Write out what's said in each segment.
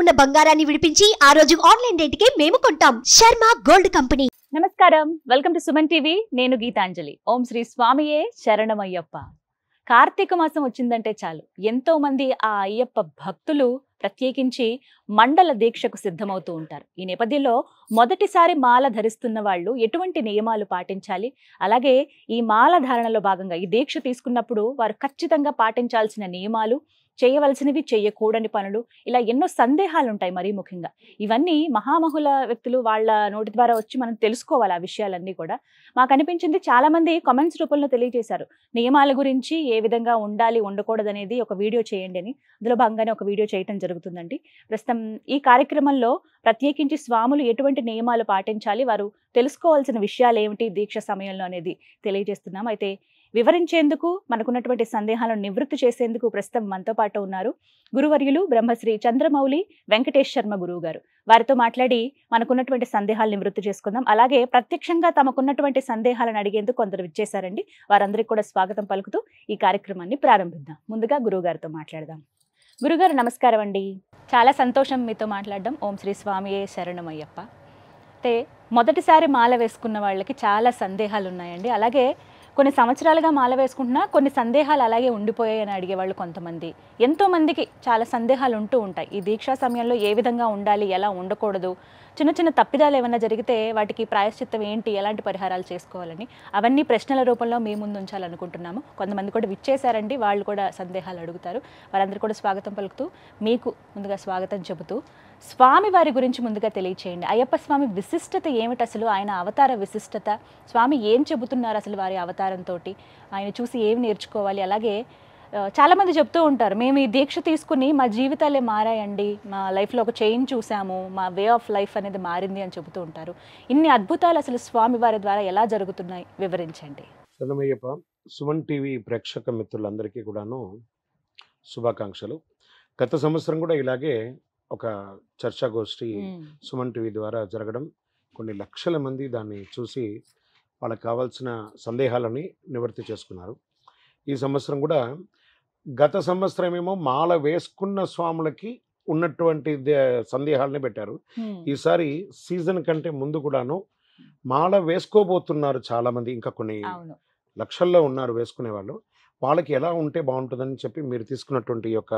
ఉన్న బంగారాన్ని విడిపించి ఆ రోజు ఆన్లైన్ రేటుకే మేము కొంటాం శర్మ గోల్డ్ కంపెనీ నమస్కారం వెల్కమ్ టు సుమన్ టీవీ నేను గీతాంజలి ఓం శ్రీ స్వామియే శరణమయ్యప్ప కార్తీక మాసం వచ్చిందంటే చాలు ఎంతో మంది ఆ అయ్యప్ప భక్తులు ప్రత్యేకించి మండల దీక్షకు సిద్ధమవుతూ ఉంటారు ఈ నేపథ్యంలో మొదటిసారి మాల ధరిస్తున్న వాళ్ళు ఎటువంటి నియమాలు పాటించాలి అలాగే ఈ మాల ధారణలో భాగంగా ఈ దీక్ష తీసుకున్నప్పుడు వారు ఖచ్చితంగా పాటించాల్సిన నియమాలు చేయవలసినవి చేయకూడని పనులు ఇలా ఎన్నో సందేహాలు ఉంటాయి మరీ ముఖ్యంగా ఇవన్నీ మహామహుల వ్యక్తులు వాళ్ళ నోటి ద్వారా వచ్చి మనం తెలుసుకోవాలి ఆ విషయాలన్నీ కూడా మాకు అనిపించింది చాలామంది కామెంట్స్ రూపంలో తెలియజేశారు నియమాల గురించి ఏ విధంగా ఉండాలి ఉండకూడదు అనేది ఒక వీడియో చేయండి అని అందులో భాగంగానే ఒక వీడియో చేయటం జరుగుతుందండి ప్రస్తుతం ఈ కార్యక్రమంలో ప్రత్యేకించి స్వాములు ఎటువంటి నియమాలు పాటించాలి వారు తెలుసుకోవాల్సిన విషయాలు ఏమిటి దీక్ష సమయంలో అనేది తెలియజేస్తున్నాం అయితే వివరించేందుకు మనకున్నటువంటి సందేహాలను నివృత్తి చేసేందుకు ప్రస్తుతం మనతో పాటు ఉన్నారు గురువర్యులు బ్రహ్మశ్రీ చంద్రమౌళి వెంకటేష్ శర్మ గురువు గారు వారితో మాట్లాడి మనకున్నటువంటి సందేహాలు నివృత్తి చేసుకుందాం అలాగే ప్రత్యక్షంగా తమకున్నటువంటి సందేహాలను అడిగేందుకు కొందరు విచ్చేశారండి వారందరికీ కూడా స్వాగతం పలుకుతూ ఈ కార్యక్రమాన్ని ప్రారంభిద్దాం ముందుగా గురువు గారితో మాట్లాడదాం గురుగారు నమస్కారం అండి చాలా సంతోషం మీతో మాట్లాడడం ఓం శ్రీ స్వామియే శరణమయ్యప్ప అయితే మొదటిసారి మాల వేసుకున్న వాళ్ళకి చాలా సందేహాలు ఉన్నాయండి అలాగే కొన్ని సంవత్సరాలుగా మాల వేసుకుంటున్నా కొన్ని సందేహాలు అలాగే ఉండిపోయాయి అని అడిగేవాళ్ళు కొంతమంది ఎంతోమందికి చాలా సందేహాలు ఉంటూ ఉంటాయి ఈ దీక్షా సమయంలో ఏ విధంగా ఉండాలి ఎలా ఉండకూడదు చిన్న చిన్న తప్పిదాలు ఏమైనా జరిగితే వాటికి ప్రాయశ్చిత్తం ఏంటి ఎలాంటి పరిహారాలు చేసుకోవాలని అవన్నీ ప్రశ్నల రూపంలో మీ ముందు ఉంచాలనుకుంటున్నాము కొంతమంది కూడా విచ్చేశారండి వాళ్ళు కూడా సందేహాలు అడుగుతారు వారందరూ కూడా స్వాగతం పలుకుతూ మీకు ముందుగా స్వాగతం చెబుతూ స్వామి వారి గురించి ముందుగా తెలియచేయండి అయ్యప్ప స్వామి విశిష్టత ఏమిటి అసలు ఆయన అవతార విశిష్టత స్వామి ఏం చెబుతున్నారు అసలు వారి అవతారంతో ఆయన చూసి ఏం నేర్చుకోవాలి అలాగే చాలామంది చెప్తూ ఉంటారు మేము ఈ దీక్ష తీసుకుని మా జీవితాలే మారాయండి మా లైఫ్లో ఒక చేంజ్ చూసాము మా వే ఆఫ్ లైఫ్ అనేది మారింది అని చెబుతూ ఉంటారు ఇన్ని అద్భుతాలు అసలు స్వామి వారి ద్వారా ఎలా జరుగుతున్నాయి వివరించండి సెలమయ్యప్ప సుమన్ టీవీ ప్రేక్షక మిత్రులందరికీ కూడాను శుభాకాంక్షలు గత సంవత్సరం కూడా ఇలాగే ఒక గోష్ఠి సుమన్ టీవీ ద్వారా జరగడం కొన్ని లక్షల మంది దాన్ని చూసి వాళ్ళకి కావాల్సిన సందేహాలని నివృత్తి చేసుకున్నారు ఈ సంవత్సరం కూడా గత సంవత్సరం ఏమో మాల వేసుకున్న స్వాములకి ఉన్నటువంటి సందేహాలని పెట్టారు ఈసారి సీజన్ కంటే ముందు కూడాను మాల వేసుకోబోతున్నారు చాలామంది ఇంకా కొన్ని లక్షల్లో ఉన్నారు వేసుకునే వాళ్ళు వాళ్ళకి ఎలా ఉంటే బాగుంటుందని చెప్పి మీరు తీసుకున్నటువంటి యొక్క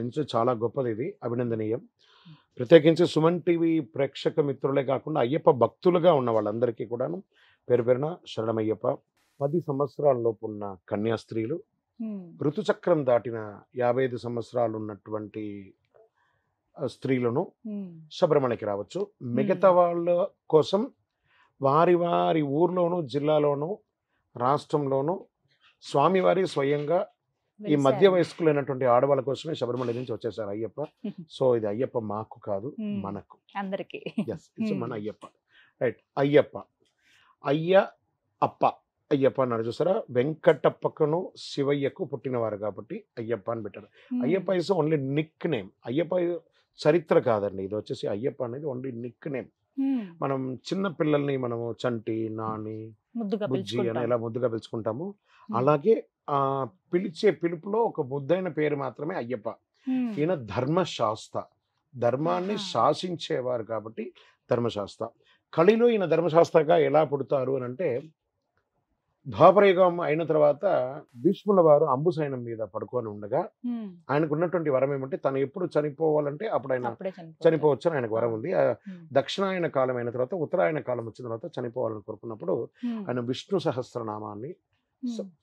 నుంచి చాలా గొప్పది ఇది అభినందనీయం ప్రత్యేకించి సుమన్ టీవీ ప్రేక్షక మిత్రులే కాకుండా అయ్యప్ప భక్తులుగా ఉన్న వాళ్ళందరికీ కూడాను పేరు పేరున శరణమయ్యప్ప పది సంవత్సరాలలోపు ఉన్న కన్యా స్త్రీలు ఋతుచక్రం దాటిన యాభై ఐదు సంవత్సరాలు ఉన్నటువంటి స్త్రీలను శబరిమలకి రావచ్చు మిగతా వాళ్ళ కోసం వారి వారి ఊర్లోనూ జిల్లాలోనూ రాష్ట్రంలోనూ స్వామివారి స్వయంగా ఈ మధ్య వయస్కులైనటువంటి ఆడవాళ్ళ కోసమే శబరిమల నుంచి వచ్చేసారు అయ్యప్ప సో ఇది అయ్యప్ప మాకు కాదు మనకు అందరికి మన అయ్యప్ప రైట్ అయ్యప్ప అయ్య అప్ప అయ్యప్ప అన్నారు చూసారా వెంకటప్పకను శివయ్యకు పుట్టినవారు కాబట్టి అయ్యప్ప అని పెట్టారు Ayyappa is only nickname Ayyappa చరిత్ర కాదండి ఇది వచ్చేసి అయ్యప్ప అనేది ఓన్లీ నిక్ నేమ్ మనం చిన్న పిల్లల్ని మనము చంటి నాని బుజ్జి అని ఎలా ముద్దుగా పిలుచుకుంటాము అలాగే ఆ పిలిచే పిలుపులో ఒక ముద్దైన పేరు మాత్రమే అయ్యప్ప ఈయన ధర్మశాస్త్ర ధర్మాన్ని శాసించేవారు కాబట్టి ధర్మశాస్త్ర కళిలో ఈయన ధర్మశాస్త్రగా ఎలా పుడతారు అని అంటే ద్వాపరయుగం అయిన తర్వాత భీష్ముల వారు అంబుసైనం మీద పడుకొని ఉండగా ఆయనకు ఉన్నటువంటి వరం ఏమంటే తను ఎప్పుడు చనిపోవాలంటే అప్పుడు ఆయన చనిపోవచ్చు అని ఆయనకు వరం ఉంది దక్షిణాయన కాలం అయిన తర్వాత ఉత్తరాయణ కాలం వచ్చిన తర్వాత చనిపోవాలని కోరుకున్నప్పుడు ఆయన విష్ణు సహస్రనామాన్ని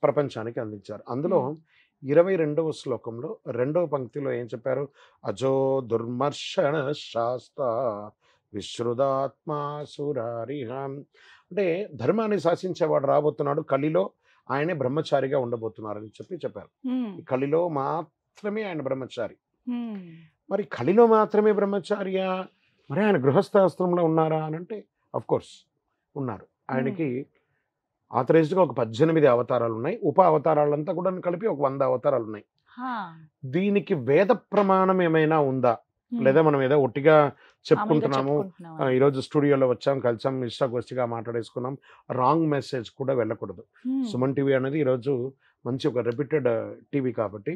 ప్రపంచానికి అందించారు అందులో ఇరవై రెండవ శ్లోకంలో రెండవ పంక్తిలో ఏం చెప్పారు అజో దుర్మర్షణ శాస్త విశ్రుదాత్మా సురారిహం అంటే ధర్మాన్ని శాసించేవాడు రాబోతున్నాడు కలిలో ఆయనే బ్రహ్మచారిగా ఉండబోతున్నారని చెప్పి చెప్పారు కలిలో మాత్రమే ఆయన బ్రహ్మచారి మరి కలిలో మాత్రమే బ్రహ్మచారియా మరి ఆయన గృహస్థాశ్రమంలో ఉన్నారా అని అంటే కోర్స్ ఉన్నారు ఆయనకి ఆథరైజ్డ్గా ఒక పద్దెనిమిది అవతారాలు ఉన్నాయి ఉప అవతారాలంతా కూడా కలిపి ఒక వంద అవతారాలు ఉన్నాయి దీనికి వేద ప్రమాణం ఏమైనా ఉందా లేదా మనం ఏదో ఒట్టిగా చెప్పుకుంటున్నాము ఈరోజు స్టూడియోలో వచ్చాం కలిసాం ఇష్టాగోష్ఠిగా మాట్లాడేసుకున్నాం రాంగ్ మెసేజ్ కూడా వెళ్ళకూడదు సుమన్ టీవీ అనేది ఈరోజు మంచి ఒక రెప్యూటెడ్ టీవీ కాబట్టి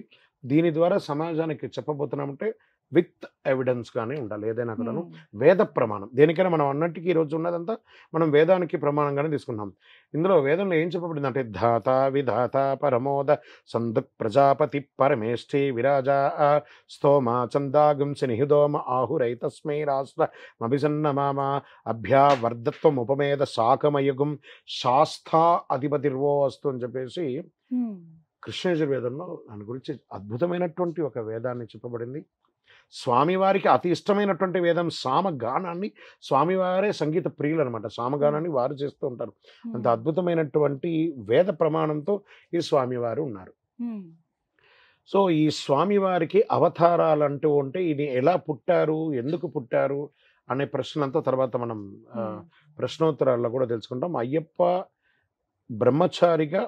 దీని ద్వారా సమాజానికి చెప్పబోతున్నామంటే విత్ ఎవిడెన్స్ కానీ ఉండాలి ఏదైనా కూడాను వేద ప్రమాణం దేనికైనా మనం అన్నట్టుకి ఈరోజు ఉన్నదంతా మనం వేదానికి ప్రమాణంగానే తీసుకున్నాం ఇందులో వేదంలో ఏం చెప్పబడింది అంటే ధాత విధాత పరమోద సందక్ ప్రజాపతి పరమేష్ఠి విరాజ స్తోమ చందాగుంసి నిహిదోమ ఆహురైతస్మై రాష్ట్ర మభిసన్నమామ అభ్యావర్ధత్వం ఉపమేద శాఖమయుగం శాస్థా అధిపతిర్వో అస్తు అని చెప్పేసి కృష్ణయజుర్వేదంలో దాని గురించి అద్భుతమైనటువంటి ఒక వేదాన్ని చెప్పబడింది స్వామివారికి అతి ఇష్టమైనటువంటి వేదం సామగానాన్ని స్వామివారే సంగీత ప్రియులు అనమాట సామగానాన్ని వారు చేస్తూ ఉంటారు అంత అద్భుతమైనటువంటి వేద ప్రమాణంతో ఈ స్వామివారు ఉన్నారు సో ఈ స్వామివారికి అవతారాలు అంటూ ఉంటే ఇది ఎలా పుట్టారు ఎందుకు పుట్టారు అనే అంతా తర్వాత మనం ప్రశ్నోత్తరాల్లో కూడా తెలుసుకుంటాం అయ్యప్ప బ్రహ్మచారిగా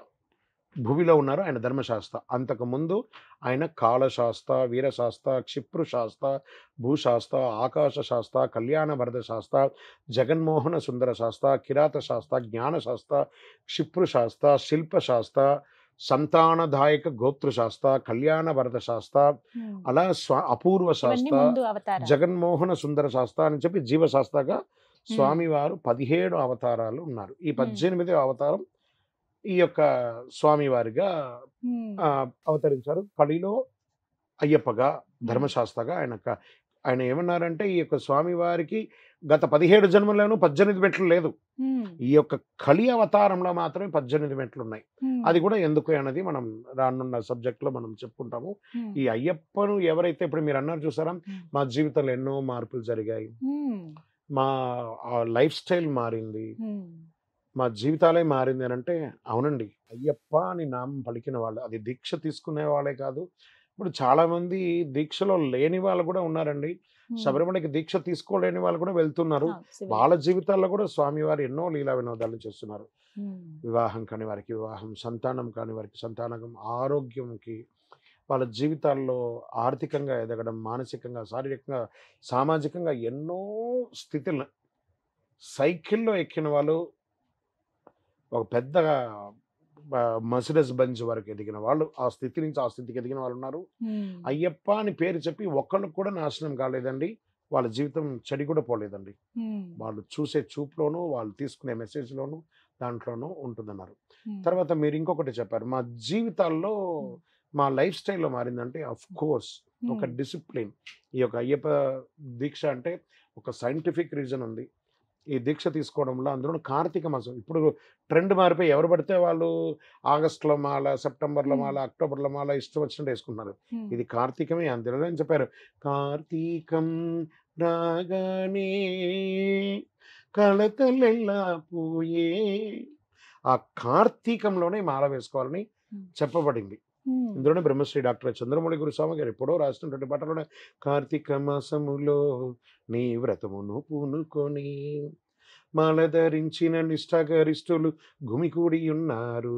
భూమిలో ఉన్నారు ఆయన ధర్మశాస్త్ర అంతకుముందు ఆయన కాళశాస్త్ర వీరశాస్త్ర క్షిప్రు శాస్త్ర భూశాస్త్ర ఆకాశ శాస్త్ర కళ్యాణ భరత శాస్త్ర జగన్మోహన సుందర శాస్త్ర కిరాత శాస్త్ర జ్ఞానశాస్త్ర క్షిప్రు శాస్త్ర శిల్పశాస్త్ర సంతానదాయక గోత్రశాస్త్ర కళ్యాణ భరత శాస్త్ర అలా స్వ అపూర్వ శాస్త్ర జగన్మోహన సుందర శాస్త్ర అని చెప్పి జీవశాస్త్రగా స్వామివారు పదిహేడు అవతారాలు ఉన్నారు ఈ పద్దెనిమిదవ అవతారం ఈ యొక్క స్వామివారిగా అవతరించారు కడిలో అయ్యప్పగా ధర్మశాస్త్రగా ఆయన ఆయన ఏమన్నారంటే ఈ యొక్క స్వామివారికి గత పదిహేడు జన్మలోనూ పద్దెనిమిది మెట్లు లేదు ఈ యొక్క కలి అవతారంలో మాత్రమే పద్దెనిమిది మెట్లు ఉన్నాయి అది కూడా ఎందుకు అనేది మనం రానున్న సబ్జెక్ట్ లో మనం చెప్పుకుంటాము ఈ అయ్యప్పను ఎవరైతే ఇప్పుడు మీరు అన్నారు చూసారా మా జీవితంలో ఎన్నో మార్పులు జరిగాయి మా లైఫ్ స్టైల్ మారింది మా జీవితాలే మారింది అని అంటే అవునండి అయ్యప్ప అని నామం పలికిన వాళ్ళు అది దీక్ష తీసుకునే వాళ్ళే కాదు ఇప్పుడు చాలామంది దీక్షలో లేని వాళ్ళు కూడా ఉన్నారండి శబరిమలకి దీక్ష తీసుకోలేని వాళ్ళు కూడా వెళ్తున్నారు వాళ్ళ జీవితాల్లో కూడా స్వామివారు ఎన్నో లీలా వినోదాలు చేస్తున్నారు వివాహం కాని వారికి వివాహం సంతానం కాని వారికి సంతానం ఆరోగ్యంకి వాళ్ళ జీవితాల్లో ఆర్థికంగా ఎదగడం మానసికంగా శారీరకంగా సామాజికంగా ఎన్నో స్థితులను సైకిల్లో ఎక్కిన వాళ్ళు ఒక పెద్ద మర్సిడెస్ బంజ్ వరకు ఎదిగిన వాళ్ళు ఆ స్థితి నుంచి ఆ స్థితికి ఎదిగిన వాళ్ళు ఉన్నారు అయ్యప్ప అని పేరు చెప్పి ఒక్కరికి కూడా నాశనం కాలేదండి వాళ్ళ జీవితం చెడి కూడా పోలేదండి వాళ్ళు చూసే చూపులోను వాళ్ళు తీసుకునే మెసేజ్లోను దాంట్లోనూ ఉంటుందన్నారు తర్వాత మీరు ఇంకొకటి చెప్పారు మా జీవితాల్లో మా లైఫ్ స్టైల్లో మారిందంటే అఫ్ కోర్స్ ఒక డిసిప్లిన్ ఈ యొక్క అయ్యప్ప దీక్ష అంటే ఒక సైంటిఫిక్ రీజన్ ఉంది ఈ దీక్ష తీసుకోవడంలో అందులో కార్తీక మాసం ఇప్పుడు ట్రెండ్ మారిపోయి ఎవరు పడితే వాళ్ళు ఆగస్టులో మాల సెప్టెంబర్లో మాల అక్టోబర్లో మాల ఇష్టం వచ్చినట్టు వేసుకుంటున్నారు ఇది కార్తీకమే అందులో అని చెప్పారు కార్తీకం రాగానే కలతలెల్లా పోయే ఆ కార్తీకంలోనే మాల వేసుకోవాలని చెప్పబడింది ఇందులోనే బ్రహ్మశ్రీ డాక్టర్ చంద్రమౌళి గురుస్వామి గారు ఎప్పుడో రాసినటువంటి పాటలోనే కార్తీక మాసములో నీ వ్రతమును పూనుకొని మాల ధరించిన నిష్ఠాగరిష్ఠులు గుమికూడి ఉన్నారు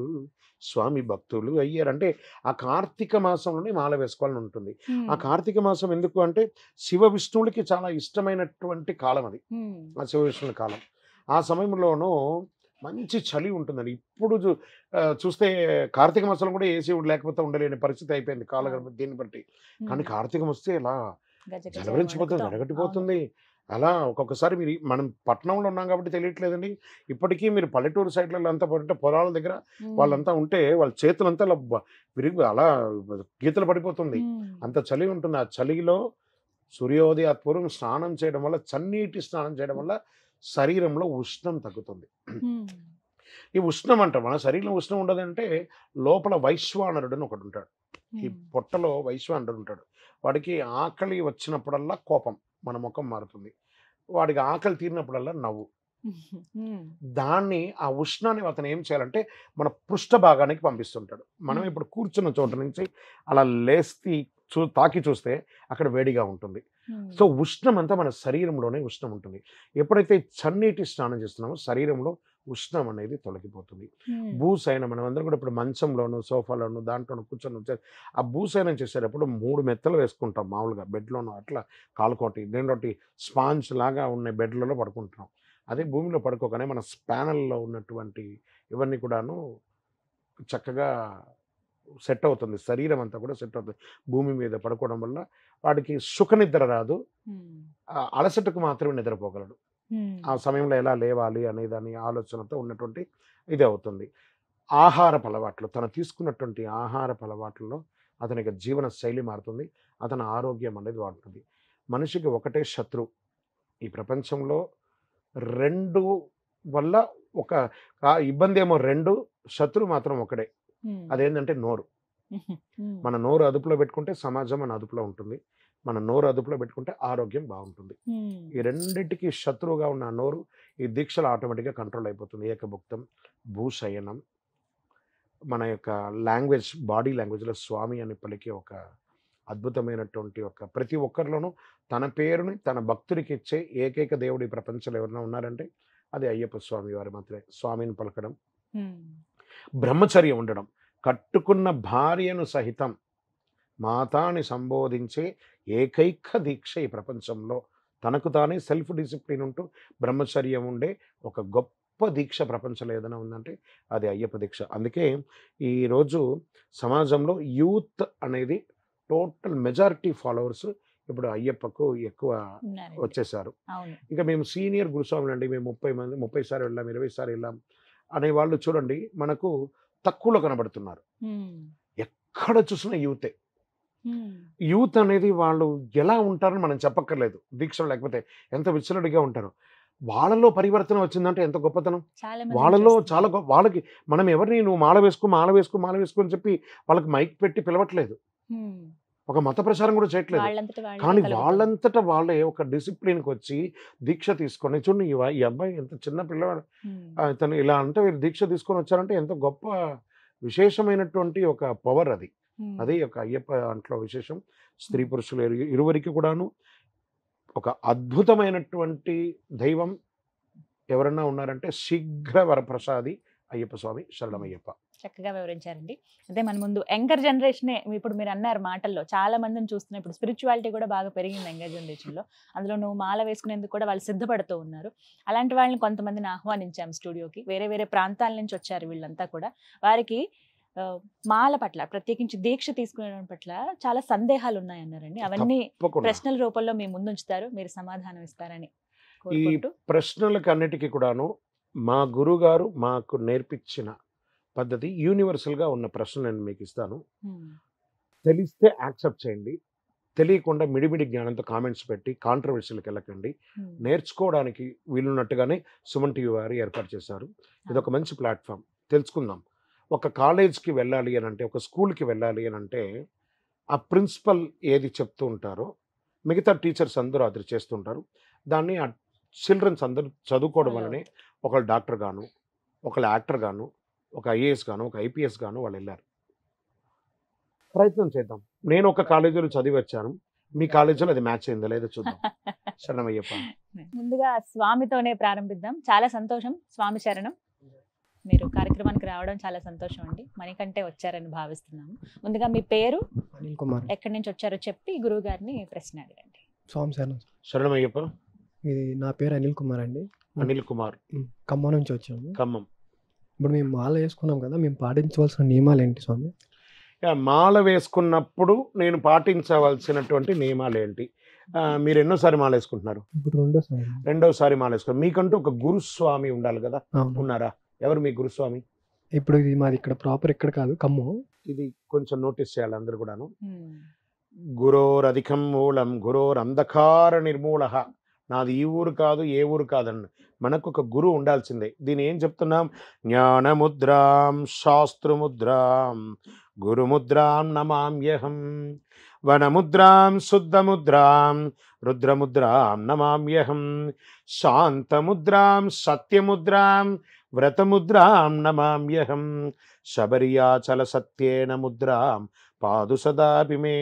స్వామి భక్తులు అయ్యారు అంటే ఆ కార్తీక మాసంలోనే మాల వేసుకోవాలని ఉంటుంది ఆ కార్తీక మాసం ఎందుకు అంటే శివ విష్ణువులకి చాలా ఇష్టమైనటువంటి కాలం అది ఆ శివ విష్ణువుల కాలం ఆ సమయంలోనూ మంచి చలి ఉంటుందండి ఇప్పుడు చూస్తే కార్తీక మాసంలో కూడా ఏసీ లేకపోతే ఉండలేని పరిస్థితి అయిపోయింది కాలగర్భ దీన్ని బట్టి కానీ కార్తీకం వస్తే ఇలా జలవరించిపోతుంది అడగట్టిపోతుంది అలా ఒక్కొక్కసారి మీరు మనం పట్టణంలో ఉన్నాం కాబట్టి తెలియట్లేదండి ఇప్పటికీ మీరు పల్లెటూరు సైడ్లలో అంతా పడితే పొలాల దగ్గర వాళ్ళంతా ఉంటే వాళ్ళ చేతులంతా విరిగి అలా గీతలు పడిపోతుంది అంత చలి ఉంటుంది ఆ చలిలో సూర్యోదయాత్పూర్వం స్నానం చేయడం వల్ల చన్నీటి స్నానం చేయడం వల్ల శరీరంలో ఉష్ణం తగ్గుతుంది ఈ ఉష్ణం అంట మన శరీరం ఉష్ణం ఉండదంటే లోపల వైశ్వానరుడు అని ఒకడు ఉంటాడు ఈ పొట్టలో వైశ్వానరుడు ఉంటాడు వాడికి ఆకలి వచ్చినప్పుడల్లా కోపం మన ముఖం మారుతుంది వాడికి ఆకలి తీరినప్పుడల్లా నవ్వు దాన్ని ఆ ఉష్ణాన్ని అతను ఏం చేయాలంటే మన పృష్ఠ భాగానికి పంపిస్తుంటాడు మనం ఇప్పుడు కూర్చున్న చోట నుంచి అలా లేస్తి చూ తాకి చూస్తే అక్కడ వేడిగా ఉంటుంది సో ఉష్ణం అంతా మన శరీరంలోనే ఉష్ణం ఉంటుంది ఎప్పుడైతే చన్నీటి స్నానం చేస్తున్నామో శరీరంలో ఉష్ణం అనేది తొలగిపోతుంది భూసైనం మనం అందరం కూడా ఇప్పుడు మంచంలోను సోఫాలోను దాంట్లోనూ కూర్చొని ఆ భూసైనం చేసేటప్పుడు మూడు మెత్తలు వేసుకుంటాం మామూలుగా బెడ్లోనూ అట్లా కాలుకోటి రెండోటి స్పాంజ్ లాగా ఉన్న బెడ్లలో పడుకుంటాం అదే భూమిలో పడుకోగానే మన స్పానల్లో ఉన్నటువంటి ఇవన్నీ కూడాను చక్కగా సెట్ అవుతుంది శరీరం అంతా కూడా సెట్ అవుతుంది భూమి మీద పడుకోవడం వల్ల వాడికి సుఖ నిద్ర రాదు అలసటకు మాత్రమే నిద్రపోగలడు ఆ సమయంలో ఎలా లేవాలి అనే దాని ఆలోచనతో ఉన్నటువంటి ఇది అవుతుంది ఆహార అలవాట్లు తను తీసుకున్నటువంటి ఆహారపు అలవాట్లలో అతని యొక్క జీవన శైలి మారుతుంది అతని ఆరోగ్యం అనేది వాడుతుంది మనిషికి ఒకటే శత్రు ఈ ప్రపంచంలో రెండు వల్ల ఒక ఇబ్బంది ఏమో రెండు శత్రు మాత్రం ఒకటే అదేంటంటే నోరు మన నోరు అదుపులో పెట్టుకుంటే సమాజం మన అదుపులో ఉంటుంది మన నోరు అదుపులో పెట్టుకుంటే ఆరోగ్యం బాగుంటుంది ఈ రెండింటికి శత్రువుగా ఉన్న నోరు ఈ దీక్షలు ఆటోమేటిక్గా కంట్రోల్ అయిపోతుంది ఏకభుక్తం భూశయనం మన యొక్క లాంగ్వేజ్ బాడీ లాంగ్వేజ్లో స్వామి అని పలికి ఒక అద్భుతమైనటువంటి ఒక ప్రతి ఒక్కరిలోనూ తన పేరుని తన భక్తుడికి ఇచ్చే ఏకైక దేవుడు ఈ ప్రపంచంలో ఎవరైనా ఉన్నారంటే అది అయ్యప్ప స్వామి వారి మాత్రమే స్వామిని పలకడం బ్రహ్మచర్యం ఉండడం కట్టుకున్న భార్యను సహితం మాతాని సంబోధించే ఏకైక దీక్ష ఈ ప్రపంచంలో తనకు తానే సెల్ఫ్ డిసిప్లిన్ ఉంటూ బ్రహ్మచర్యం ఉండే ఒక గొప్ప దీక్ష ప్రపంచంలో ఏదైనా ఉందంటే అది అయ్యప్ప దీక్ష అందుకే ఈరోజు సమాజంలో యూత్ అనేది టోటల్ మెజారిటీ ఫాలోవర్స్ ఇప్పుడు అయ్యప్పకు ఎక్కువ వచ్చేసారు ఇంకా మేము సీనియర్ గురుస్వాములు అండి మేము ముప్పై మంది ముప్పై సార్లు వెళ్ళాం ఇరవై సార్లు వెళ్ళాం అనే వాళ్ళు చూడండి మనకు తక్కువలో కనబడుతున్నారు ఎక్కడ చూసినా యూతే యూత్ అనేది వాళ్ళు ఎలా ఉంటారని మనం చెప్పక్కర్లేదు దీక్షలు లేకపోతే ఎంత విచ్చలడిగా ఉంటారు వాళ్ళలో పరివర్తన వచ్చిందంటే ఎంత గొప్పతనం వాళ్ళలో చాలా గొప్ప వాళ్ళకి మనం ఎవరిని నువ్వు మాల వేసుకో మాల వేసుకో మాల వేసుకో అని చెప్పి వాళ్ళకి మైక్ పెట్టి పిలవట్లేదు ఒక మత ప్రచారం కూడా చేయట్లేదు కానీ వాళ్ళంతట వాళ్ళే ఒక డిసిప్లిన్కి వచ్చి దీక్ష తీసుకొని చూడండి ఈ అబ్బాయి ఎంత చిన్న పిల్లవాడు తను ఇలా అంటే వీరు దీక్ష తీసుకొని వచ్చారంటే ఎంత గొప్ప విశేషమైనటువంటి ఒక పవర్ అది అదే ఒక అయ్యప్ప దాంట్లో విశేషం స్త్రీ పురుషులు ఇరువరికి కూడాను ఒక అద్భుతమైనటువంటి దైవం ఎవరన్నా ఉన్నారంటే శీఘ్ర వరప్రసాది అయ్యప్ప స్వామి శరణమయ్యప్ప చక్కగా వివరించారండి అదే మన ముందు యంగర్ జనరేషనే ఇప్పుడు మీరు అన్నారు మాటల్లో చాలా మందిని చూస్తున్న ఇప్పుడు స్పిరిచువాలిటీ కూడా బాగా పెరిగింది యంగర్ జనరేషన్లో అందులో నువ్వు మాల వేసుకునేందుకు కూడా వాళ్ళు సిద్ధపడుతూ ఉన్నారు అలాంటి వాళ్ళని కొంతమందిని ఆహ్వానించాం స్టూడియోకి వేరే వేరే ప్రాంతాల నుంచి వచ్చారు వీళ్ళంతా కూడా వారికి మాల పట్ల ప్రత్యేకించి దీక్ష తీసుకునే పట్ల చాలా సందేహాలు ఉన్నాయన్నారండి అవన్నీ ప్రశ్నల రూపంలో మీ ముందుంచుతారు మీరు సమాధానం ఇస్తారని ఈ ప్రశ్నలకు అన్నిటికీ కూడాను మా గురుగారు మాకు నేర్పించిన పద్ధతి యూనివర్సల్గా ఉన్న ప్రశ్నలు నేను మీకు ఇస్తాను తెలిస్తే యాక్సెప్ట్ చేయండి తెలియకుండా మిడిమిడి జ్ఞానంతో కామెంట్స్ పెట్టి కాంట్రవర్సీలకు వెళ్ళకండి నేర్చుకోవడానికి వీలున్నట్టుగానే సుమన్ టీవీ వారు ఏర్పాటు చేశారు ఇది ఒక మంచి ప్లాట్ఫామ్ తెలుసుకుందాం ఒక కాలేజ్కి వెళ్ళాలి అని అంటే ఒక స్కూల్కి వెళ్ళాలి అని అంటే ఆ ప్రిన్సిపల్ ఏది చెప్తూ ఉంటారో మిగతా టీచర్స్ అందరూ అది చేస్తుంటారు దాన్ని ఆ చిల్డ్రన్స్ అందరూ చదువుకోవడం వల్లనే ఒకళ్ళు డాక్టర్ గాను ఒకళ్ళు యాక్టర్ గాను ఒక ఐఏఎస్ గాను ఒక ఐపీఎస్ గాను వాళ్ళు వెళ్ళారు ప్రయత్నం చేద్దాం నేను ఒక కాలేజీలో చదివి వచ్చాను మీ కాలేజీలో అది మ్యాచ్ అయిందా లేదా చూద్దాం అయ్యప్ప ముందుగా స్వామితోనే ప్రారంభిద్దాం చాలా సంతోషం స్వామి శరణం మీరు కార్యక్రమానికి రావడం చాలా సంతోషం అండి మనకంటే వచ్చారని భావిస్తున్నాము ముందుగా మీ పేరు అనిల్ కుమార్ ఎక్కడి నుంచి వచ్చారో చెప్పి గురువు గారిని ప్రశ్న అడగండి స్వామి శరణం శరణమయ్యప్ప ఇది నా పేరు అనిల్ కుమార్ అండి అనిల్ కుమార్ ఖమ్మం నుంచి వచ్చాము ఖమ్మం ఇప్పుడు మేము మాల వేసుకున్నాం కదా మేము పాటించవలసిన నియమాలు ఏంటి స్వామి మాల వేసుకున్నప్పుడు నేను పాటించవలసినటువంటి నియమాలు ఏంటి మీరు ఎన్నోసారి మాల వేసుకుంటున్నారు ఇప్పుడు రెండోసారి రెండోసారి మాల వేసుకున్నారు మీకంటూ ఒక గురుస్వామి ఉండాలి కదా ఉన్నారా ఎవరు మీ గురుస్వామి ఇప్పుడు ఇది మాది ఇక్కడ ప్రాపర్ ఇక్కడ కాదు కమ్ము ఇది కొంచెం నోటీస్ చేయాలి అందరు కూడాను గురోరధికం మూలం గురోర్ అంధకార నిర్మూల నాది ఈ ఊరు కాదు ఏ ఊరు కాదన్న మనకు ఒక గురువు ఉండాల్సిందే దీని ఏం చెప్తున్నాం జ్ఞానముద్రాం శాస్త్రముద్రాం గురుముద్రాం నమామ్యహం వనముద్రాం శుద్ధముద్రాం రుద్రముద్రాం నమామ్యహం శాంతముద్రాం సత్యముద్రాం వ్రతముద్రాం నమామ్యహం శబరియాచల సత్యేన ముద్రాం పాదు సదాపి మే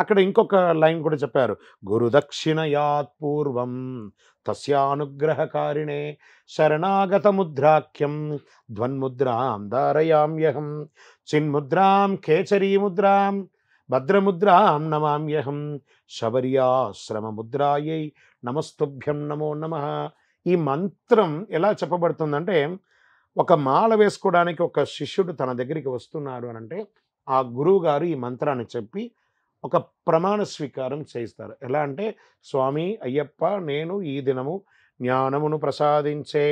అక్కడ ఇంకొక లైన్ కూడా చెప్పారు గురుదక్షిణయాత్ పూర్వం తస్యానుగ్రహకారిణే ముద్రాఖ్యం ధ్వన్ముద్రాం దారయామ్యహం చిన్ముద్రాం ముద్రాం భద్రముద్రాం నమామ్యహం శబర్యాశ్రమముద్రాయై నమస్తుభ్యం నమో నమ ఈ మంత్రం ఎలా చెప్పబడుతుందంటే ఒక మాల వేసుకోవడానికి ఒక శిష్యుడు తన దగ్గరికి వస్తున్నాడు అనంటే ఆ గురువు గారు ఈ మంత్రాన్ని చెప్పి ఒక ప్రమాణ స్వీకారం చేయిస్తారు ఎలా అంటే స్వామి అయ్యప్ప నేను ఈ దినము జ్ఞానమును ప్రసాదించే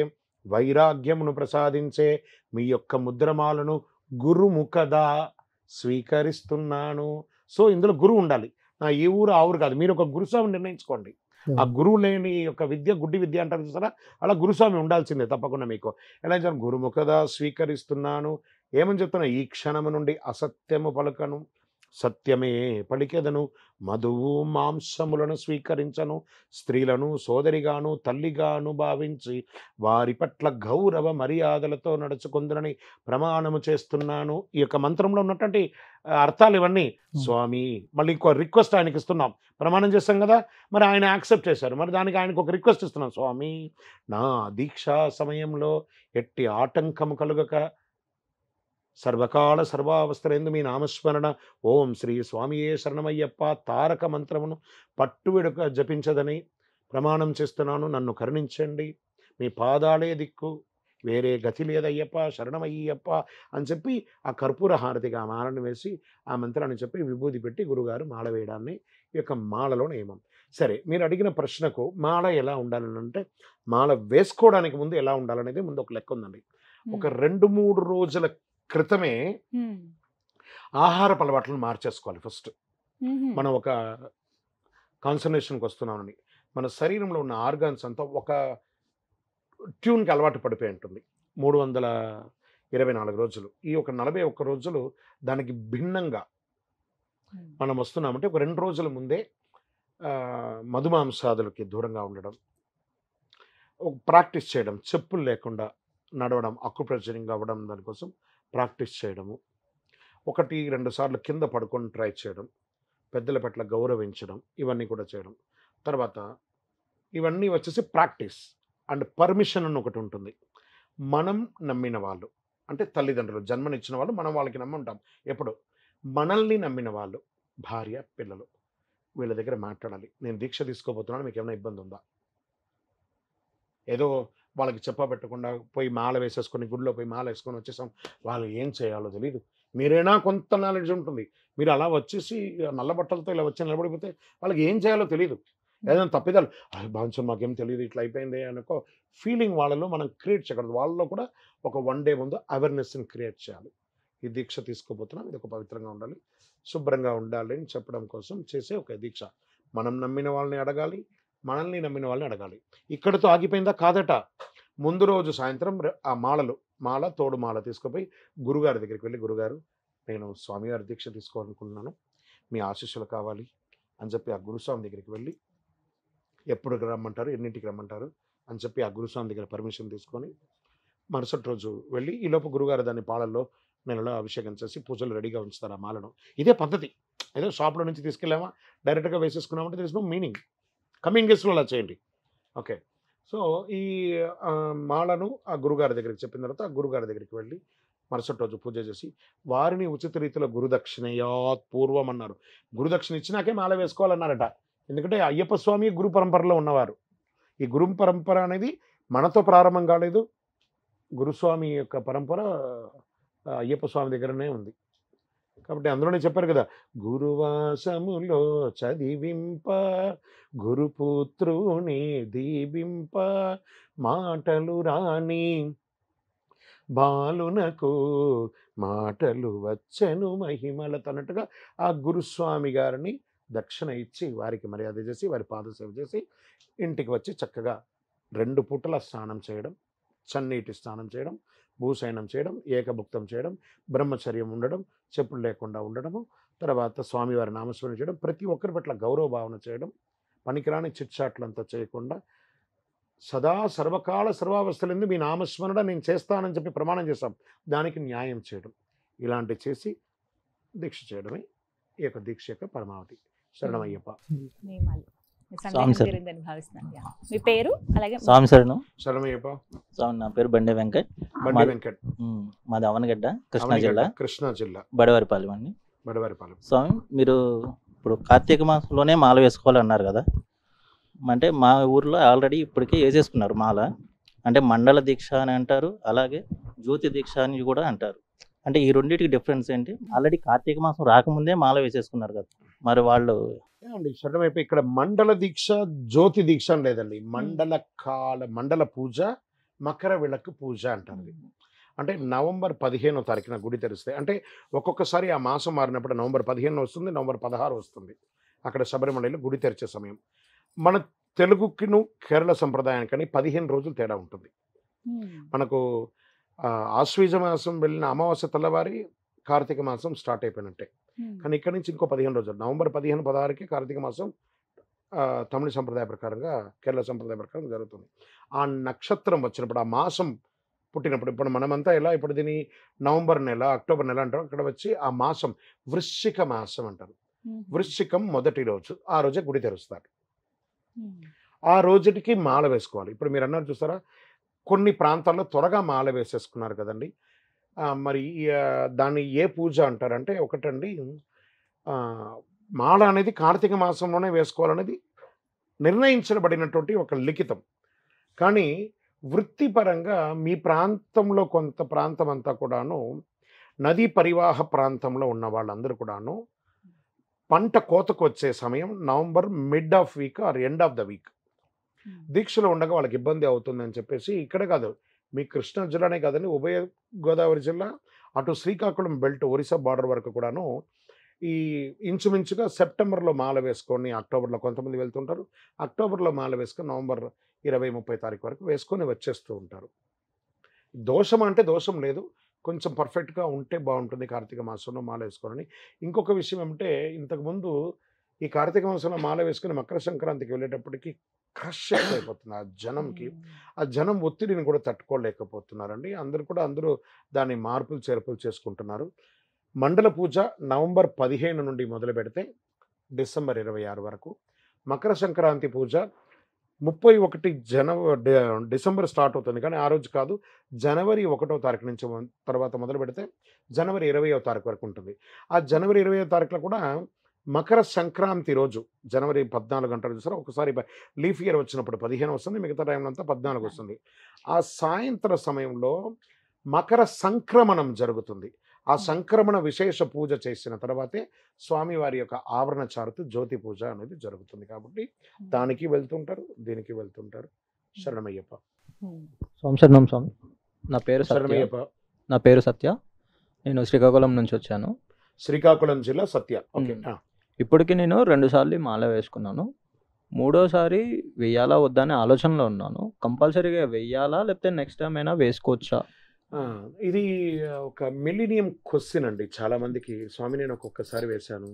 వైరాగ్యమును ప్రసాదించే మీ యొక్క ముద్రమాలను గురుముఖదా స్వీకరిస్తున్నాను సో ఇందులో గురువు ఉండాలి నా ఏ ఊరు ఆ ఊరు కాదు మీరు ఒక గురుస్వామి నిర్ణయించుకోండి ఆ గురువు లేని యొక్క విద్య గుడ్డి విద్య అంటారు చూసారా అలా గురుస్వామి ఉండాల్సిందే తప్పకుండా మీకు ఎలా గురుముఖదా స్వీకరిస్తున్నాను ఏమని చెప్తున్నా ఈ క్షణము నుండి అసత్యము పలకను సత్యమే పలికెదను మధువు మాంసములను స్వీకరించను స్త్రీలను సోదరిగాను తల్లిగాను భావించి వారి పట్ల గౌరవ మర్యాదలతో నడుచుకుందనని ప్రమాణము చేస్తున్నాను ఈ యొక్క మంత్రంలో ఉన్నటువంటి అర్థాలు ఇవన్నీ స్వామి మళ్ళీ ఇంకో రిక్వెస్ట్ ఆయనకి ఇస్తున్నాం ప్రమాణం చేస్తాం కదా మరి ఆయన యాక్సెప్ట్ చేశారు మరి దానికి ఆయనకు ఒక రిక్వెస్ట్ ఇస్తున్నాం స్వామి నా దీక్షా సమయంలో ఎట్టి ఆటంకము కలుగక సర్వకాల సర్వావస్థలందు మీ నామస్మరణ ఓం శ్రీ స్వామియే శరణమయ్యప్ప తారక మంత్రమును విడుక జపించదని ప్రమాణం చేస్తున్నాను నన్ను కరుణించండి మీ పాదాలే దిక్కు వేరే గతి లేదయ్యప్ప శరణమయ్యప్ప అని చెప్పి ఆ కర్పూర హారతిగా మాలను వేసి ఆ మంత్రాన్ని చెప్పి విభూతి పెట్టి గురుగారు మాల వేయడాన్ని ఈ యొక్క మాలలో నియమం సరే మీరు అడిగిన ప్రశ్నకు మాల ఎలా ఉండాలని అంటే మాల వేసుకోవడానికి ముందు ఎలా ఉండాలనేది ముందు ఒక లెక్క ఉందండి ఒక రెండు మూడు రోజుల క్రితమే ఆహారపు అలవాట్లను మార్చేసుకోవాలి ఫస్ట్ మనం ఒక కాన్సన్ట్రేషన్కి వస్తున్నామని మన శరీరంలో ఉన్న ఆర్గాన్స్ అంతా ఒక ట్యూన్కి అలవాటు పడిపోయి ఉంటుంది మూడు వందల ఇరవై నాలుగు రోజులు ఈ ఒక నలభై ఒక్క రోజులు దానికి భిన్నంగా మనం వస్తున్నామంటే ఒక రెండు రోజుల ముందే మధుమాంసాదులకి దూరంగా ఉండడం ప్రాక్టీస్ చేయడం చెప్పులు లేకుండా నడవడం అక్యుప్రెజరింగ్ అవ్వడం దానికోసం ప్రాక్టీస్ చేయడము ఒకటి రెండు సార్లు కింద పడుకొని ట్రై చేయడం పెద్దల పట్ల గౌరవించడం ఇవన్నీ కూడా చేయడం తర్వాత ఇవన్నీ వచ్చేసి ప్రాక్టీస్ అండ్ పర్మిషన్ అని ఒకటి ఉంటుంది మనం నమ్మిన వాళ్ళు అంటే తల్లిదండ్రులు జన్మనిచ్చిన వాళ్ళు మనం వాళ్ళకి నమ్ముంటాం ఎప్పుడు మనల్ని నమ్మిన వాళ్ళు భార్య పిల్లలు వీళ్ళ దగ్గర మాట్లాడాలి నేను దీక్ష తీసుకోబోతున్నాను మీకు ఏమైనా ఇబ్బంది ఉందా ఏదో వాళ్ళకి చెప్పబెట్టకుండా పోయి మాల వేసేసుకొని గుడిలో పోయి మాల వేసుకొని వచ్చేసాం వాళ్ళు ఏం చేయాలో తెలియదు మీరైనా కొంత నాలెడ్జ్ ఉంటుంది మీరు అలా వచ్చేసి నల్ల బట్టలతో ఇలా వచ్చి నిలబడిపోతే వాళ్ళకి ఏం చేయాలో తెలియదు ఏదైనా తప్పిదాలు బాన్సన్ మాకేం తెలియదు ఇట్లా అయిపోయింది అనుకో ఫీలింగ్ వాళ్ళలో మనం క్రియేట్ చేయకూడదు వాళ్ళలో కూడా ఒక వన్ డే ముందు అవేర్నెస్ని క్రియేట్ చేయాలి ఈ దీక్ష తీసుకోబోతున్నాం ఇది ఒక పవిత్రంగా ఉండాలి శుభ్రంగా ఉండాలి అని చెప్పడం కోసం చేసే ఒక దీక్ష మనం నమ్మిన వాళ్ళని అడగాలి మనల్ని నమ్మిన వాళ్ళని అడగాలి ఇక్కడతో ఆగిపోయిందా కాదట ముందు రోజు సాయంత్రం ఆ మాలలు మాల తోడు మాల తీసుకుపోయి గురుగారి దగ్గరికి వెళ్ళి గురుగారు నేను స్వామివారి దీక్ష తీసుకోవాలనుకుంటున్నాను మీ ఆశీస్సులు కావాలి అని చెప్పి ఆ గురుస్వామి దగ్గరికి వెళ్ళి ఎప్పుడు రమ్మంటారు ఎన్నింటికి రమ్మంటారు అని చెప్పి ఆ గురుస్వామి దగ్గర పర్మిషన్ తీసుకొని మరుసటి రోజు వెళ్ళి ఈలోపు గురుగారు దాన్ని పాలల్లో నెలలో అభిషేకం చేసి పూజలు రెడీగా ఉంచుతారు ఆ మాలను ఇదే పద్ధతి ఏదో షాప్లో నుంచి తీసుకెళ్ళామా డైరెక్ట్గా వేసేసుకున్నామంటే దిస్ నో మీనింగ్ కమింగ్ గెస్ట్లో అలా చేయండి ఓకే సో ఈ మాలను ఆ గురుగారి దగ్గరికి చెప్పిన తర్వాత ఆ గురుగారి దగ్గరికి వెళ్ళి మరుసటి రోజు పూజ చేసి వారిని ఉచిత రీతిలో గురుదక్షిణయాత్ పూర్వం అన్నారు గురుదక్షిణ ఇచ్చినాకే మాల వేసుకోవాలన్నారట ఎందుకంటే అయ్యప్ప స్వామి గురు పరంపరలో ఉన్నవారు ఈ గురు పరంపర అనేది మనతో ప్రారంభం కాలేదు గురుస్వామి యొక్క పరంపర అయ్యప్ప స్వామి దగ్గరనే ఉంది కాబట్టి అందులోనే చెప్పారు కదా గురువాసములో చదివింప గురుపుత్రుని దీవింప మాటలు రాని బాలునకు మాటలు వచ్చెను మహిమలతో అన్నట్టుగా ఆ గురుస్వామి గారిని దక్షిణ ఇచ్చి వారికి మర్యాద చేసి వారి పాదసేవ చేసి ఇంటికి వచ్చి చక్కగా రెండు పూటల స్నానం చేయడం చన్నీటి స్నానం చేయడం భూసైనం చేయడం ఏకభుక్తం చేయడం బ్రహ్మచర్యం ఉండడం చెప్పులు లేకుండా ఉండడము తర్వాత స్వామివారి నామస్మరణ చేయడం ప్రతి ఒక్కరి పట్ల గౌరవ భావన చేయడం పనికిరాని చిట్చాట్లంతా చేయకుండా సదా సర్వకాల సర్వావస్థలందు మీ నామస్మరణ నేను చేస్తానని చెప్పి ప్రమాణం చేస్తాం దానికి న్యాయం చేయడం ఇలాంటి చేసి దీక్ష చేయడమే ఈ యొక్క దీక్ష యొక్క పరమావతి శరణమయ్యప్ప మీ పేరు అలాగే స్వామి శరణం స్వామి నా పేరు బండే వెంకట్ బండే వెంకట్ మాది అవనగడ్డ కృష్ణా జిల్లా కృష్ణా జిల్లా బడవారిపాలెం అండి బడవారిపాలెం స్వామి మీరు ఇప్పుడు కార్తీక మాసంలోనే మాల వేసుకోవాలన్నారు కదా అంటే మా ఊర్లో ఆల్రెడీ ఇప్పటికే వేసేసుకున్నారు మాల అంటే మండల దీక్ష అని అంటారు అలాగే జ్యోతి దీక్ష అని కూడా అంటారు అంటే ఈ రెండింటికి డిఫరెన్స్ ఏంటి ఆల్రెడీ కార్తీక మాసం రాకముందే మాల వేసేసుకున్నారు కదా మరి వాళ్ళు అండి ఇక్కడ మండల దీక్ష జ్యోతి దీక్ష అని లేదండి మండల కాల మండల పూజ మకర విళక్కు పూజ అంటారు అంటే నవంబర్ పదిహేనో తారీఖున గుడి తెరిస్తే అంటే ఒక్కొక్కసారి ఆ మాసం మారినప్పుడు నవంబర్ పదిహేను వస్తుంది నవంబర్ పదహారు వస్తుంది అక్కడ శబరిమలలో గుడి తెరిచే సమయం మన తెలుగుకిను కేరళ సంప్రదాయానికని పదిహేను రోజులు తేడా ఉంటుంది మనకు ఆశ్వీజ మాసం వెళ్ళిన అమావాస్య తెల్లవారి కార్తీక మాసం స్టార్ట్ అయిపోయినట్టే కానీ ఇక్కడ నుంచి ఇంకో పదిహేను రోజులు నవంబర్ పదిహేను పదహారుకి కార్తీక మాసం తమిళ సంప్రదాయ ప్రకారంగా కేరళ సంప్రదాయ ప్రకారం జరుగుతుంది ఆ నక్షత్రం వచ్చినప్పుడు ఆ మాసం పుట్టినప్పుడు ఇప్పుడు మనమంతా ఎలా ఇప్పుడు దీని నవంబర్ నెల అక్టోబర్ నెల అంటారు అక్కడ వచ్చి ఆ మాసం వృశ్చిక మాసం అంటారు వృశ్చికం మొదటి రోజు ఆ రోజే గుడి తెరుస్తారు ఆ రోజుకి మాల వేసుకోవాలి ఇప్పుడు మీరు అన్నారు చూస్తారా కొన్ని ప్రాంతాల్లో త్వరగా మాల వేసేసుకున్నారు కదండి మరి దాన్ని ఏ పూజ అంటారంటే ఒకటండి మాల అనేది కార్తీక మాసంలోనే వేసుకోవాలనేది నిర్ణయించబడినటువంటి ఒక లిఖితం కానీ వృత్తిపరంగా మీ ప్రాంతంలో కొంత ప్రాంతం అంతా కూడాను నదీ పరివాహ ప్రాంతంలో ఉన్న వాళ్ళందరూ కూడాను పంట కోతకు వచ్చే సమయం November mid of week or end of the week దీక్షలో ఉండగా వాళ్ళకి ఇబ్బంది అవుతుందని చెప్పేసి ఇక్కడ కాదు మీ కృష్ణా జిల్లానే కాదండి ఉభయ గోదావరి జిల్లా అటు శ్రీకాకుళం బెల్ట్ ఒరిస్సా బార్డర్ వరకు కూడాను ఈ ఇంచుమించుగా సెప్టెంబర్లో మాల వేసుకొని అక్టోబర్లో కొంతమంది వెళ్తుంటారు అక్టోబర్లో మాల వేసుకొని నవంబర్ ఇరవై ముప్పై తారీఖు వరకు వేసుకొని వచ్చేస్తూ ఉంటారు దోషం అంటే దోషం లేదు కొంచెం పర్ఫెక్ట్గా ఉంటే బాగుంటుంది కార్తీక మాసంలో మాల వేసుకోవాలని ఇంకొక విషయం ఏమంటే ఇంతకుముందు ఈ కార్తీక మాసంలో మాల వేసుకుని మకర సంక్రాంతికి వెళ్ళేటప్పటికి క్రష్ అయిపోతుంది ఆ జనంకి ఆ జనం ఒత్తిడిని కూడా తట్టుకోలేకపోతున్నారండి అందరూ కూడా అందరూ దాని మార్పులు చేర్పులు చేసుకుంటున్నారు మండల పూజ నవంబర్ పదిహేను నుండి మొదలు పెడితే డిసెంబర్ ఇరవై ఆరు వరకు మకర సంక్రాంతి పూజ ముప్పై ఒకటి జనవరి డిసెంబర్ స్టార్ట్ అవుతుంది కానీ ఆ రోజు కాదు జనవరి ఒకటో తారీఖు నుంచి తర్వాత మొదలు పెడితే జనవరి ఇరవయో తారీఖు వరకు ఉంటుంది ఆ జనవరి ఇరవయో తారీఖులో కూడా మకర సంక్రాంతి రోజు జనవరి పద్నాలుగు గంటలు చూసారా ఒకసారి లీఫ్ ఇయర్ వచ్చినప్పుడు పదిహేను వస్తుంది మిగతా టైంలో అంతా పద్నాలుగు వస్తుంది ఆ సాయంత్ర సమయంలో మకర సంక్రమణం జరుగుతుంది ఆ సంక్రమణ విశేష పూజ చేసిన తర్వాతే స్వామివారి యొక్క ఆవరణ చారుతూ జ్యోతి పూజ అనేది జరుగుతుంది కాబట్టి దానికి వెళ్తుంటారు దీనికి వెళ్తుంటారు శరణమయ్యప్ప స్వామి నా పేరు శరణమయ్యప్ప నా పేరు సత్య నేను శ్రీకాకుళం నుంచి వచ్చాను శ్రీకాకుళం జిల్లా సత్య ఓకే ఇప్పటికీ నేను రెండుసార్లు మాల వేసుకున్నాను మూడోసారి వెయ్యాలా వద్దా అనే ఆలోచనలో ఉన్నాను కంపల్సరీగా వెయ్యాలా లేకపోతే నెక్స్ట్ టైం అయినా వేసుకోవచ్చా ఇది ఒక మిలీనియం క్వశ్చన్ అండి చాలామందికి స్వామి నేను ఒక్కొక్కసారి వేశాను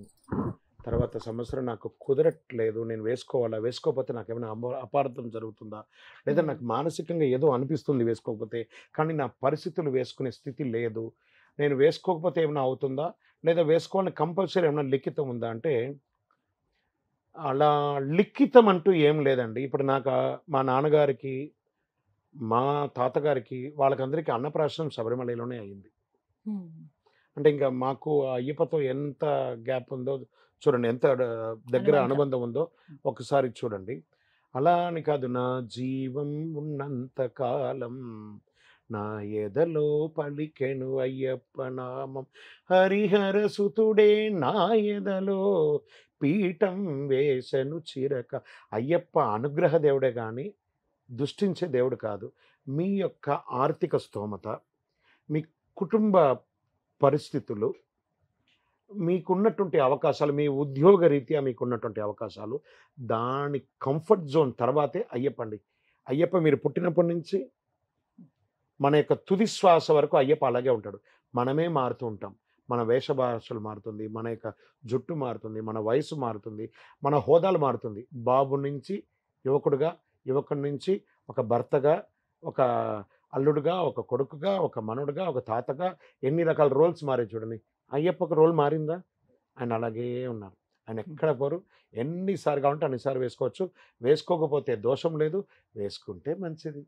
తర్వాత సంవత్సరం నాకు కుదరట్లేదు నేను వేసుకోవాలా వేసుకోకపోతే నాకు ఏమైనా అపార్థం జరుగుతుందా లేదా నాకు మానసికంగా ఏదో అనిపిస్తుంది వేసుకోకపోతే కానీ నా పరిస్థితులు వేసుకునే స్థితి లేదు నేను వేసుకోకపోతే ఏమైనా అవుతుందా లేదా వేసుకోవాలని కంపల్సరీ ఏమైనా లిఖితం ఉందా అంటే అలా లిఖితం అంటూ ఏం లేదండి ఇప్పుడు నాకు మా నాన్నగారికి మా తాతగారికి వాళ్ళకందరికీ అన్నప్రాసం శబరిమలలోనే అయింది అంటే ఇంకా మాకు అయ్యప్పతో ఎంత గ్యాప్ ఉందో చూడండి ఎంత దగ్గర అనుబంధం ఉందో ఒకసారి చూడండి అలా అని కాదు నా జీవం ఉన్నంత కాలం నా ఎదలో పలికెను అయ్యప్ప నామం హరిహర సుతుడే నా ఎదలో పీఠం వేసను చిరక అయ్యప్ప అనుగ్రహ దేవుడే కానీ దుష్టించే దేవుడు కాదు మీ యొక్క ఆర్థిక స్తోమత మీ కుటుంబ పరిస్థితులు మీకున్నటువంటి అవకాశాలు మీ ఉద్యోగ రీత్యా మీకున్నటువంటి అవకాశాలు దాని కంఫర్ట్ జోన్ తర్వాతే అయ్యప్పండి అయ్యప్ప మీరు పుట్టినప్పటి నుంచి మన యొక్క తుది శ్వాస వరకు అయ్యప్ప అలాగే ఉంటాడు మనమే మారుతూ ఉంటాం మన వేషభాషలు మారుతుంది మన యొక్క జుట్టు మారుతుంది మన వయసు మారుతుంది మన హోదాలు మారుతుంది బాబు నుంచి యువకుడుగా యువకుడి నుంచి ఒక భర్తగా ఒక అల్లుడుగా ఒక కొడుకుగా ఒక మనుడుగా ఒక తాతగా ఎన్ని రకాల రోల్స్ మారే చూడండి అయ్యప్పకు రోల్ మారిందా ఆయన అలాగే ఉన్నారు ఆయన ఎక్కడ పోరు ఎన్నిసార్లు కావాలంటే అన్నిసార్లు వేసుకోవచ్చు వేసుకోకపోతే దోషం లేదు వేసుకుంటే మంచిది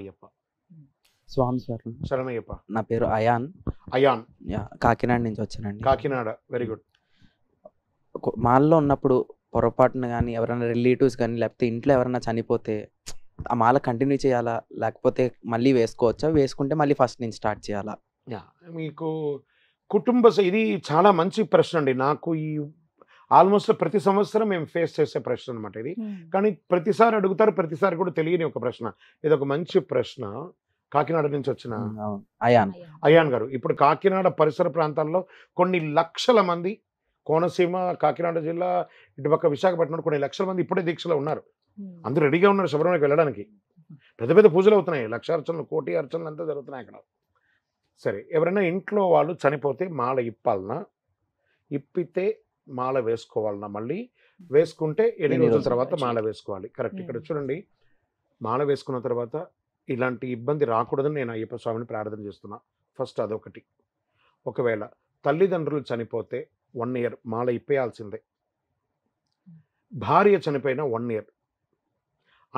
అయ్యప్ప స్వామి సార్ శరణయ్యప్ప నా పేరు అయాన్ అయాన్ కాకినాడ నుంచి వచ్చానండి కాకినాడ వెరీ గుడ్ మాల్లో ఉన్నప్పుడు పొరపాటున కానీ ఎవరైనా రిలేటివ్స్ కానీ లేకపోతే ఇంట్లో ఎవరైనా చనిపోతే ఆ మాల కంటిన్యూ చేయాలా లేకపోతే మళ్ళీ వేసుకోవచ్చా వేసుకుంటే మళ్ళీ ఫస్ట్ నుంచి స్టార్ట్ చేయాలా మీకు కుటుంబ ఇది చాలా మంచి ప్రశ్న అండి నాకు ఈ ఆల్మోస్ట్ ప్రతి సంవత్సరం మేము ఫేస్ చేసే ప్రశ్న అనమాట ఇది hmm. కానీ ప్రతిసారి అడుగుతారు ప్రతిసారి కూడా తెలియని ఒక ప్రశ్న ఇది ఒక మంచి ప్రశ్న కాకినాడ నుంచి వచ్చిన అయాన్ అయాన్ గారు ఇప్పుడు కాకినాడ పరిసర ప్రాంతాల్లో కొన్ని లక్షల మంది కోనసీమ కాకినాడ జిల్లా ఇటుపక్క విశాఖపట్నం కొన్ని లక్షల మంది ఇప్పుడే దీక్షలో ఉన్నారు అందరూ రెడీగా ఉన్నారు శబరిమలకి వెళ్ళడానికి పెద్ద పెద్ద పూజలు అవుతున్నాయి లక్ష అర్చనలు కోటి అర్చనలు అంతా జరుగుతున్నాయి అక్కడ సరే ఎవరైనా ఇంట్లో వాళ్ళు చనిపోతే మాల ఇప్పాలనా ఇప్పితే మాల వేసుకోవాలన్నా మళ్ళీ వేసుకుంటే ఎన్ని రోజుల తర్వాత మాల వేసుకోవాలి కరెక్ట్ ఇక్కడ చూడండి మాల వేసుకున్న తర్వాత ఇలాంటి ఇబ్బంది రాకూడదని నేను అయ్యప్ప స్వామిని ప్రార్థన చేస్తున్నా ఫస్ట్ అదొకటి ఒకవేళ తల్లిదండ్రులు చనిపోతే వన్ ఇయర్ మాల ఇప్పేయాల్సిందే భార్య చనిపోయిన వన్ ఇయర్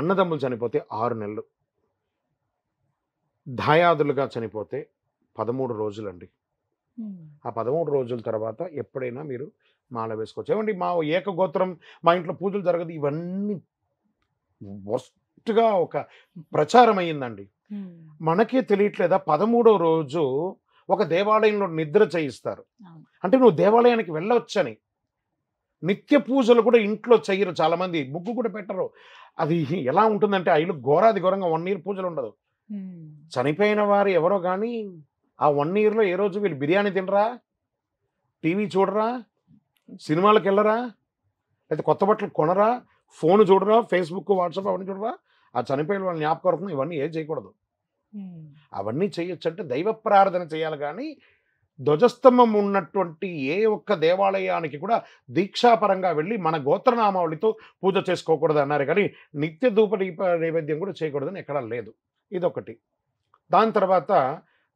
అన్నదమ్ములు చనిపోతే ఆరు నెలలు ధాయాదులుగా చనిపోతే పదమూడు రోజులండి ఆ పదమూడు రోజుల తర్వాత ఎప్పుడైనా మీరు మాల వేసుకోవచ్చు ఏమండి మా ఏకగోత్రం మా ఇంట్లో పూజలు జరగదు ఇవన్నీ వస్తు డైరెక్ట్గా ఒక ప్రచారం అయ్యిందండి మనకే తెలియట్లేదా పదమూడో రోజు ఒక దేవాలయంలో నిద్ర చేయిస్తారు అంటే నువ్వు దేవాలయానికి వెళ్ళవచ్చని నిత్య పూజలు కూడా ఇంట్లో చేయరు చాలామంది ముగ్గు కూడా పెట్టరు అది ఎలా ఉంటుందంటే అయిలు ఘోరాది ఘోరంగా వన్ ఇయర్ పూజలు ఉండదు చనిపోయిన వారు ఎవరో కానీ ఆ వన్ ఇయర్లో ఏ రోజు వీళ్ళు బిర్యానీ తినరా టీవీ చూడరా సినిమాలకు వెళ్ళరా లేకపోతే కొత్త బట్టలు కొనరా ఫోన్ చూడరా ఫేస్బుక్ వాట్సాప్ అవన్నీ చూడరా ఆ చనిపోయిన వాళ్ళ జ్ఞాపకం ఇవన్నీ ఏ చేయకూడదు అవన్నీ చేయొచ్చు అంటే దైవ ప్రార్థన చేయాలి కానీ ధ్వజస్తంభం ఉన్నటువంటి ఏ ఒక్క దేవాలయానికి కూడా దీక్షాపరంగా వెళ్ళి మన గోత్రనామావళితో పూజ చేసుకోకూడదు అన్నారు కానీ నిత్య ధూప దీప నైవేద్యం కూడా చేయకూడదని ఎక్కడా లేదు ఇదొకటి దాని తర్వాత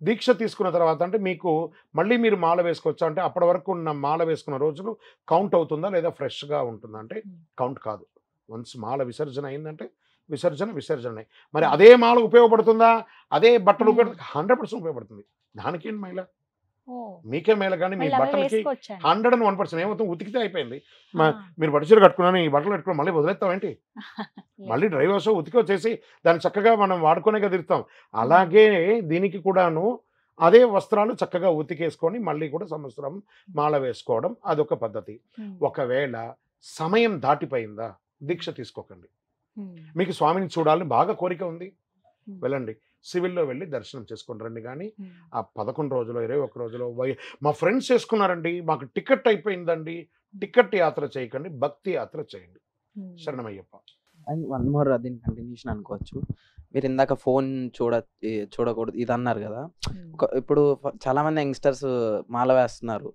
దీక్ష తీసుకున్న తర్వాత అంటే మీకు మళ్ళీ మీరు మాల వేసుకొచ్చా అంటే అప్పటి వరకు ఉన్న మాల వేసుకున్న రోజులు కౌంట్ అవుతుందా లేదా ఫ్రెష్గా ఉంటుందా అంటే కౌంట్ కాదు వన్స్ మాల విసర్జన అయిందంటే విసర్జన విసర్జన మరి అదే మాల ఉపయోగపడుతుందా అదే బట్టలు హండ్రెడ్ పర్సెంట్ ఉపయోగపడుతుంది దానికేంటి మహిళ మీకే మేల కానీ మీ బట్టలకి హండ్రెడ్ అండ్ వన్ పర్సెంట్ ఏమవుతుంది ఉతికితే అయిపోయింది మీరు బట్టచీర కట్టుకున్నాను ఈ బట్టలు కట్టుకుని మళ్ళీ వదిలేస్తాం ఏంటి మళ్ళీ డ్రైవర్స్ ఉతికి వచ్చేసి దాన్ని చక్కగా మనం వాడుకునే కదిరుతాం అలాగే దీనికి కూడాను అదే వస్త్రాలు చక్కగా ఉతికేసుకొని మళ్ళీ కూడా సంవత్సరం మాల వేసుకోవడం అదొక పద్ధతి ఒకవేళ సమయం దాటిపోయిందా దీక్ష తీసుకోకండి మీకు స్వామిని చూడాలని బాగా కోరిక ఉంది వెళ్ళండి సివిల్లో వెళ్ళి దర్శనం చేసుకుని రండి కానీ ఆ పదకొండు రోజులు ఇరవై ఒక రోజులో మా ఫ్రెండ్స్ చేసుకున్నారండి మాకు టికెట్ అయిపోయిందండి టికెట్ యాత్ర చేయకండి భక్తి యాత్ర చేయండి శరణమయ్యప్ప అండ్ వన్ మోర్ అది కంటిన్యూషన్ అనుకోవచ్చు మీరు ఇందాక ఫోన్ చూడ చూడకూడదు ఇది అన్నారు కదా ఇప్పుడు చాలా మంది యంగ్స్టర్స్ మాల వేస్తున్నారు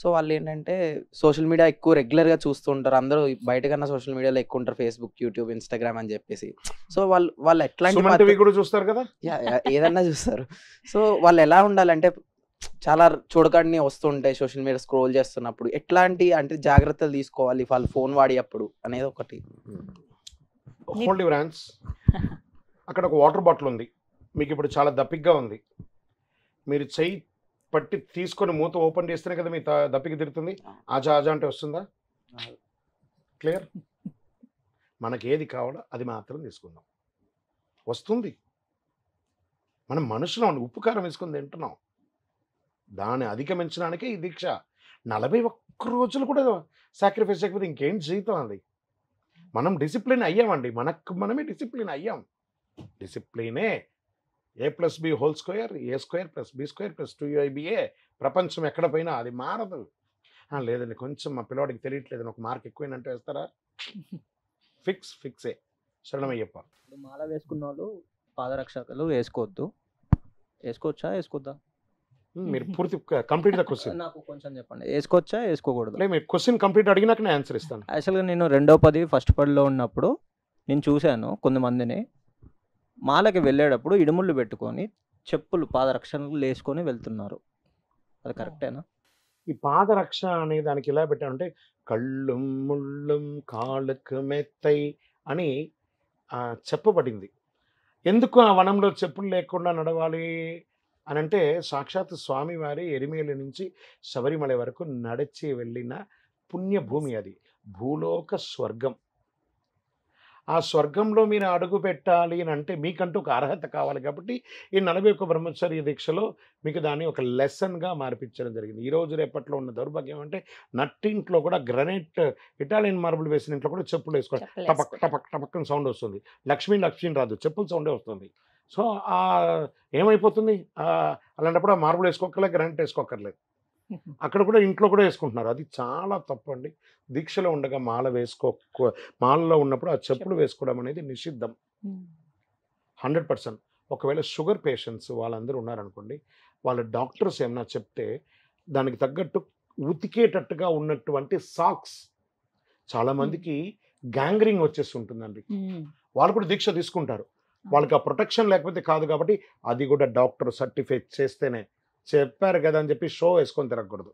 సో వాళ్ళు ఏంటంటే సోషల్ మీడియా ఎక్కువ రెగ్యులర్ గా చూస్తూ ఉంటారు అందరూ బయట కన్నా సోషల్ మీడియాలో ఎక్కువ ఉంటారు ఫేస్బుక్ యూట్యూబ్ ఇన్స్టాగ్రామ్ అని చెప్పేసి సో వాళ్ళు వాళ్ళు ఎట్లాంటి కూడా చూస్తారు కదా ఏదన్నా చూస్తారు సో వాళ్ళు ఎలా ఉండాలంటే చాలా చూడకండి వస్తుంటాయి సోషల్ మీడియా స్క్రోల్ చేస్తున్నప్పుడు ఎట్లాంటి అంటే జాగ్రత్తలు తీసుకోవాలి వాళ్ళు ఫోన్ వాడేటప్పుడు అనేది ఒకటి అక్కడ ఒక వాటర్ బాటిల్ ఉంది మీకు ఇప్పుడు చాలా దప్పిగ్గా ఉంది మీరు చెయ్యి పట్టి తీసుకొని మూత ఓపెన్ చేస్తేనే కదా మీ దప్పికి తిరుగుతుంది ఆజా ఆజా అంటే వస్తుందా క్లియర్ మనకి ఏది కావాలో అది మాత్రం తీసుకుందాం వస్తుంది మనం మనుషులం ఉప్పు కారం వేసుకుని తింటున్నాం దాన్ని అధిగమించడానికే ఈ దీక్ష నలభై ఒక్క రోజులు కూడా సాక్రిఫైస్ చేయకపోతే ఇంకేం జీవితం అది మనం డిసిప్లిన్ అయ్యామండి మనకు మనమే డిసిప్లిన్ అయ్యాం డిసిప్లినే A plus B whole square A square plus B square plus two యూఐబిఏ ప్రపంచం ఎక్కడ పోయినా అది మారదు లేదండి కొంచెం మా పిల్లవాడికి తెలియట్లేదు ఒక మార్క్ ఎక్కువైనంటే వేస్తారా ఫిక్స్ ఫిక్సే శరణమయ్యప్ప మాల వేసుకున్న వాళ్ళు పాదరక్షతలు వేసుకోవద్దు వేసుకోవచ్చా వేసుకోద్దా మీరు పూర్తి కంప్లీట్ ద క్వశ్చన్ నాకు కొంచెం చెప్పండి వేసుకోవచ్చా వేసుకోకూడదు లేదు మీరు క్వశ్చన్ కంప్లీట్ అడిగినాక నేను ఆన్సర్ ఇస్తాను యాక్చువల్గా నేను రెండో పది ఫస్ట్ పదిలో ఉన్నప్పుడు నేను చూశాను కొంతమందిని మాలకి వెళ్ళేటప్పుడు ఇడుముళ్ళు పెట్టుకొని చెప్పులు పాదరక్షలు వేసుకొని వెళ్తున్నారు అది కరెక్టేనా ఈ పాదరక్ష అనే దానికి ఎలా పెట్టామంటే కళ్ళు ముళ్ళు కాళ్ళకు మెత్తై అని చెప్పబడింది ఎందుకు ఆ వనంలో చెప్పులు లేకుండా నడవాలి అని అంటే సాక్షాత్ స్వామివారి ఎరిమేలు నుంచి శబరిమల వరకు నడిచి వెళ్ళిన పుణ్యభూమి అది భూలోక స్వర్గం ఆ స్వర్గంలో మీరు అడుగు పెట్టాలి అని అంటే మీకంటూ ఒక అర్హత కావాలి కాబట్టి ఈ నలభై ఒక్క బ్రహ్మచర్య దీక్షలో మీకు దాన్ని ఒక లెసన్గా మార్పించడం జరిగింది ఈ రోజు రేపట్లో ఉన్న దౌర్భాగ్యం అంటే నట్టింట్లో కూడా గ్రనైట్ ఇటాలియన్ మార్బుల్ వేసిన ఇంట్లో కూడా చెప్పులు వేసుకోవాలి టపక్ టపక్ టపక్ సౌండ్ వస్తుంది లక్ష్మీ లక్ష్మీని రాదు చెప్పుల సౌండే వస్తుంది సో ఏమైపోతుంది అలాంటప్పుడు ఆ మార్బుల్ వేసుకోకర్లేదు గ్రనైట్ వేసుకోకర్లేదు అక్కడ కూడా ఇంట్లో కూడా వేసుకుంటున్నారు అది చాలా తప్పండి దీక్షలో ఉండగా మాల వేసుకో మాలలో ఉన్నప్పుడు ఆ చెప్పులు వేసుకోవడం అనేది నిషిద్ధం హండ్రెడ్ పర్సెంట్ ఒకవేళ షుగర్ పేషెంట్స్ వాళ్ళందరూ ఉన్నారనుకోండి వాళ్ళ డాక్టర్స్ ఏమైనా చెప్తే దానికి తగ్గట్టు ఉతికేటట్టుగా ఉన్నటువంటి సాక్స్ చాలామందికి గ్యాంగ్రింగ్ వచ్చేసి ఉంటుందండి వాళ్ళు కూడా దీక్ష తీసుకుంటారు వాళ్ళకి ఆ ప్రొటెక్షన్ లేకపోతే కాదు కాబట్టి అది కూడా డాక్టర్ సర్టిఫై చేస్తేనే చెప్పారు కదా అని చెప్పి షో వేసుకొని తిరగకూడదు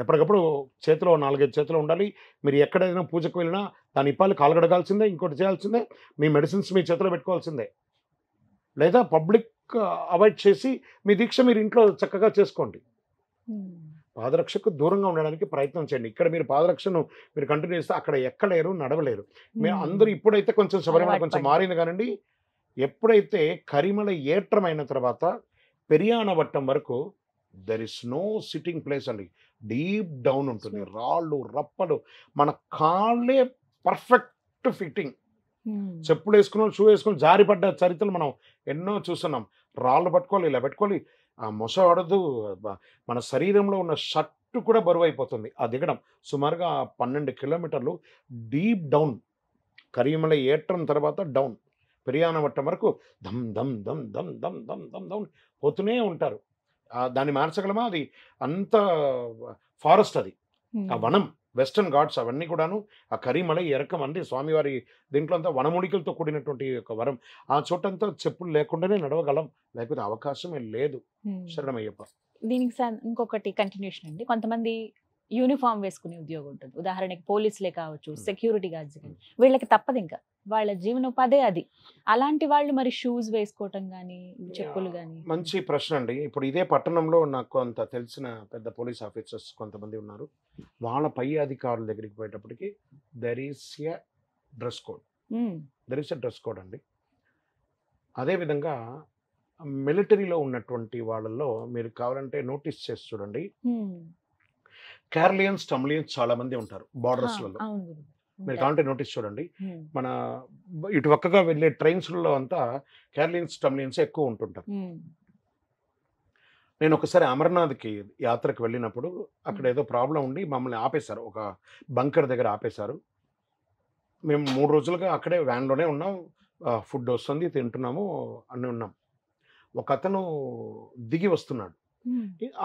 ఎప్పటికప్పుడు చేతిలో నాలుగైదు చేతిలో ఉండాలి మీరు ఎక్కడైనా పూజకు వెళ్ళినా దాని ఇప్పాలి కాలుగడగాల్సిందే ఇంకోటి చేయాల్సిందే మీ మెడిసిన్స్ మీ చేతిలో పెట్టుకోవాల్సిందే లేదా పబ్లిక్ అవాయిడ్ చేసి మీ దీక్ష మీరు ఇంట్లో చక్కగా చేసుకోండి పాదరక్షకు దూరంగా ఉండడానికి ప్రయత్నం చేయండి ఇక్కడ మీరు పాదరక్షను మీరు కంటిన్యూ చేస్తే అక్కడ ఎక్కలేరు నడవలేరు మీ అందరూ ఇప్పుడైతే కొంచెం శబరిమల కొంచెం మారింది కానండి ఎప్పుడైతే కరిమల ఏట్రమైన తర్వాత పెరియానవట్టం వరకు there is no sitting place అండి డీప్ డౌన్ ఉంటుంది రాళ్ళు రప్పలు మన కాళ్ళే పర్ఫెక్ట్ ఫిట్టింగ్ hmm. చెప్పులు వేసుకున్నాం షూ వేసుకుని జారిపడ్డ చరిత్రలు మనం ఎన్నో చూస్తున్నాం రాళ్ళు పట్టుకోవాలి ఇలా పెట్టుకోవాలి మొస అడదు మన శరీరంలో ఉన్న షర్ట్ కూడా బరువు అయిపోతుంది ఆ దిగడం సుమారుగా పన్నెండు కిలోమీటర్లు డీప్ డౌన్ కరీమల ఏటం తర్వాత డౌన్ పెరియానవట్టం వరకు దమ్ దమ్ దమ్ దమ్ దమ్ దమ్ దమ్ దమ్ పోతూనే ఉంటారు దాన్ని మార్చగలమా అది అంత ఫారెస్ట్ అది ఆ వనం వెస్టర్న్ ఘాట్స్ అవన్నీ కూడాను ఆ కరీమల ఎరకం అండి స్వామివారి దీంట్లో అంతా వనమూలికలతో కూడినటువంటి ఒక వరం ఆ చోటంతా చెప్పులు లేకుండానే నడవగలం లేకపోతే అవకాశమే లేదు శరణమయ్యప్ప దీనికి ఇంకొకటి కంటిన్యూషన్ అండి కొంతమంది యూనిఫామ్ వేసుకునే ఉద్యోగం ఉంటుంది ఉదాహరణకి పోలీసులే కావచ్చు సెక్యూరిటీ గార్డ్స్ కానీ వీళ్ళకి తప్పదు ఇంకా వాళ్ళ జీవనోపాధి అది అలాంటి వాళ్ళు మరి షూస్ వేసుకోవటం కానీ చెప్పులు కానీ మంచి ప్రశ్న అండి ఇప్పుడు ఇదే పట్టణంలో నాకు కొంత తెలిసిన పెద్ద పోలీస్ ఆఫీసర్స్ కొంతమంది ఉన్నారు వాళ్ళ పై అధికారుల దగ్గరికి పోయేటప్పటికి there a dress code there a dress code అండి అదేవిధంగా మిలిటరీలో ఉన్నటువంటి వాళ్ళల్లో మీరు కావాలంటే నోటీస్ చేసి చూడండి కేరళియన్స్ టమ్లియన్స్ చాలా మంది ఉంటారు బార్డర్స్లలో మీరు కావాలంటే నోటీస్ చూడండి మన ఇటు పక్కగా వెళ్ళే ట్రైన్స్లో అంతా కేరళియన్స్ టమ్లియన్స్ ఎక్కువ ఉంటుంటారు నేను ఒకసారి అమర్నాథ్కి యాత్రకు వెళ్ళినప్పుడు అక్కడ ఏదో ప్రాబ్లం ఉండి మమ్మల్ని ఆపేశారు ఒక బంకర్ దగ్గర ఆపేశారు మేము మూడు రోజులుగా అక్కడే వ్యాన్లోనే ఉన్నాం ఫుడ్ వస్తుంది తింటున్నాము అని ఉన్నాం ఒక అతను దిగి వస్తున్నాడు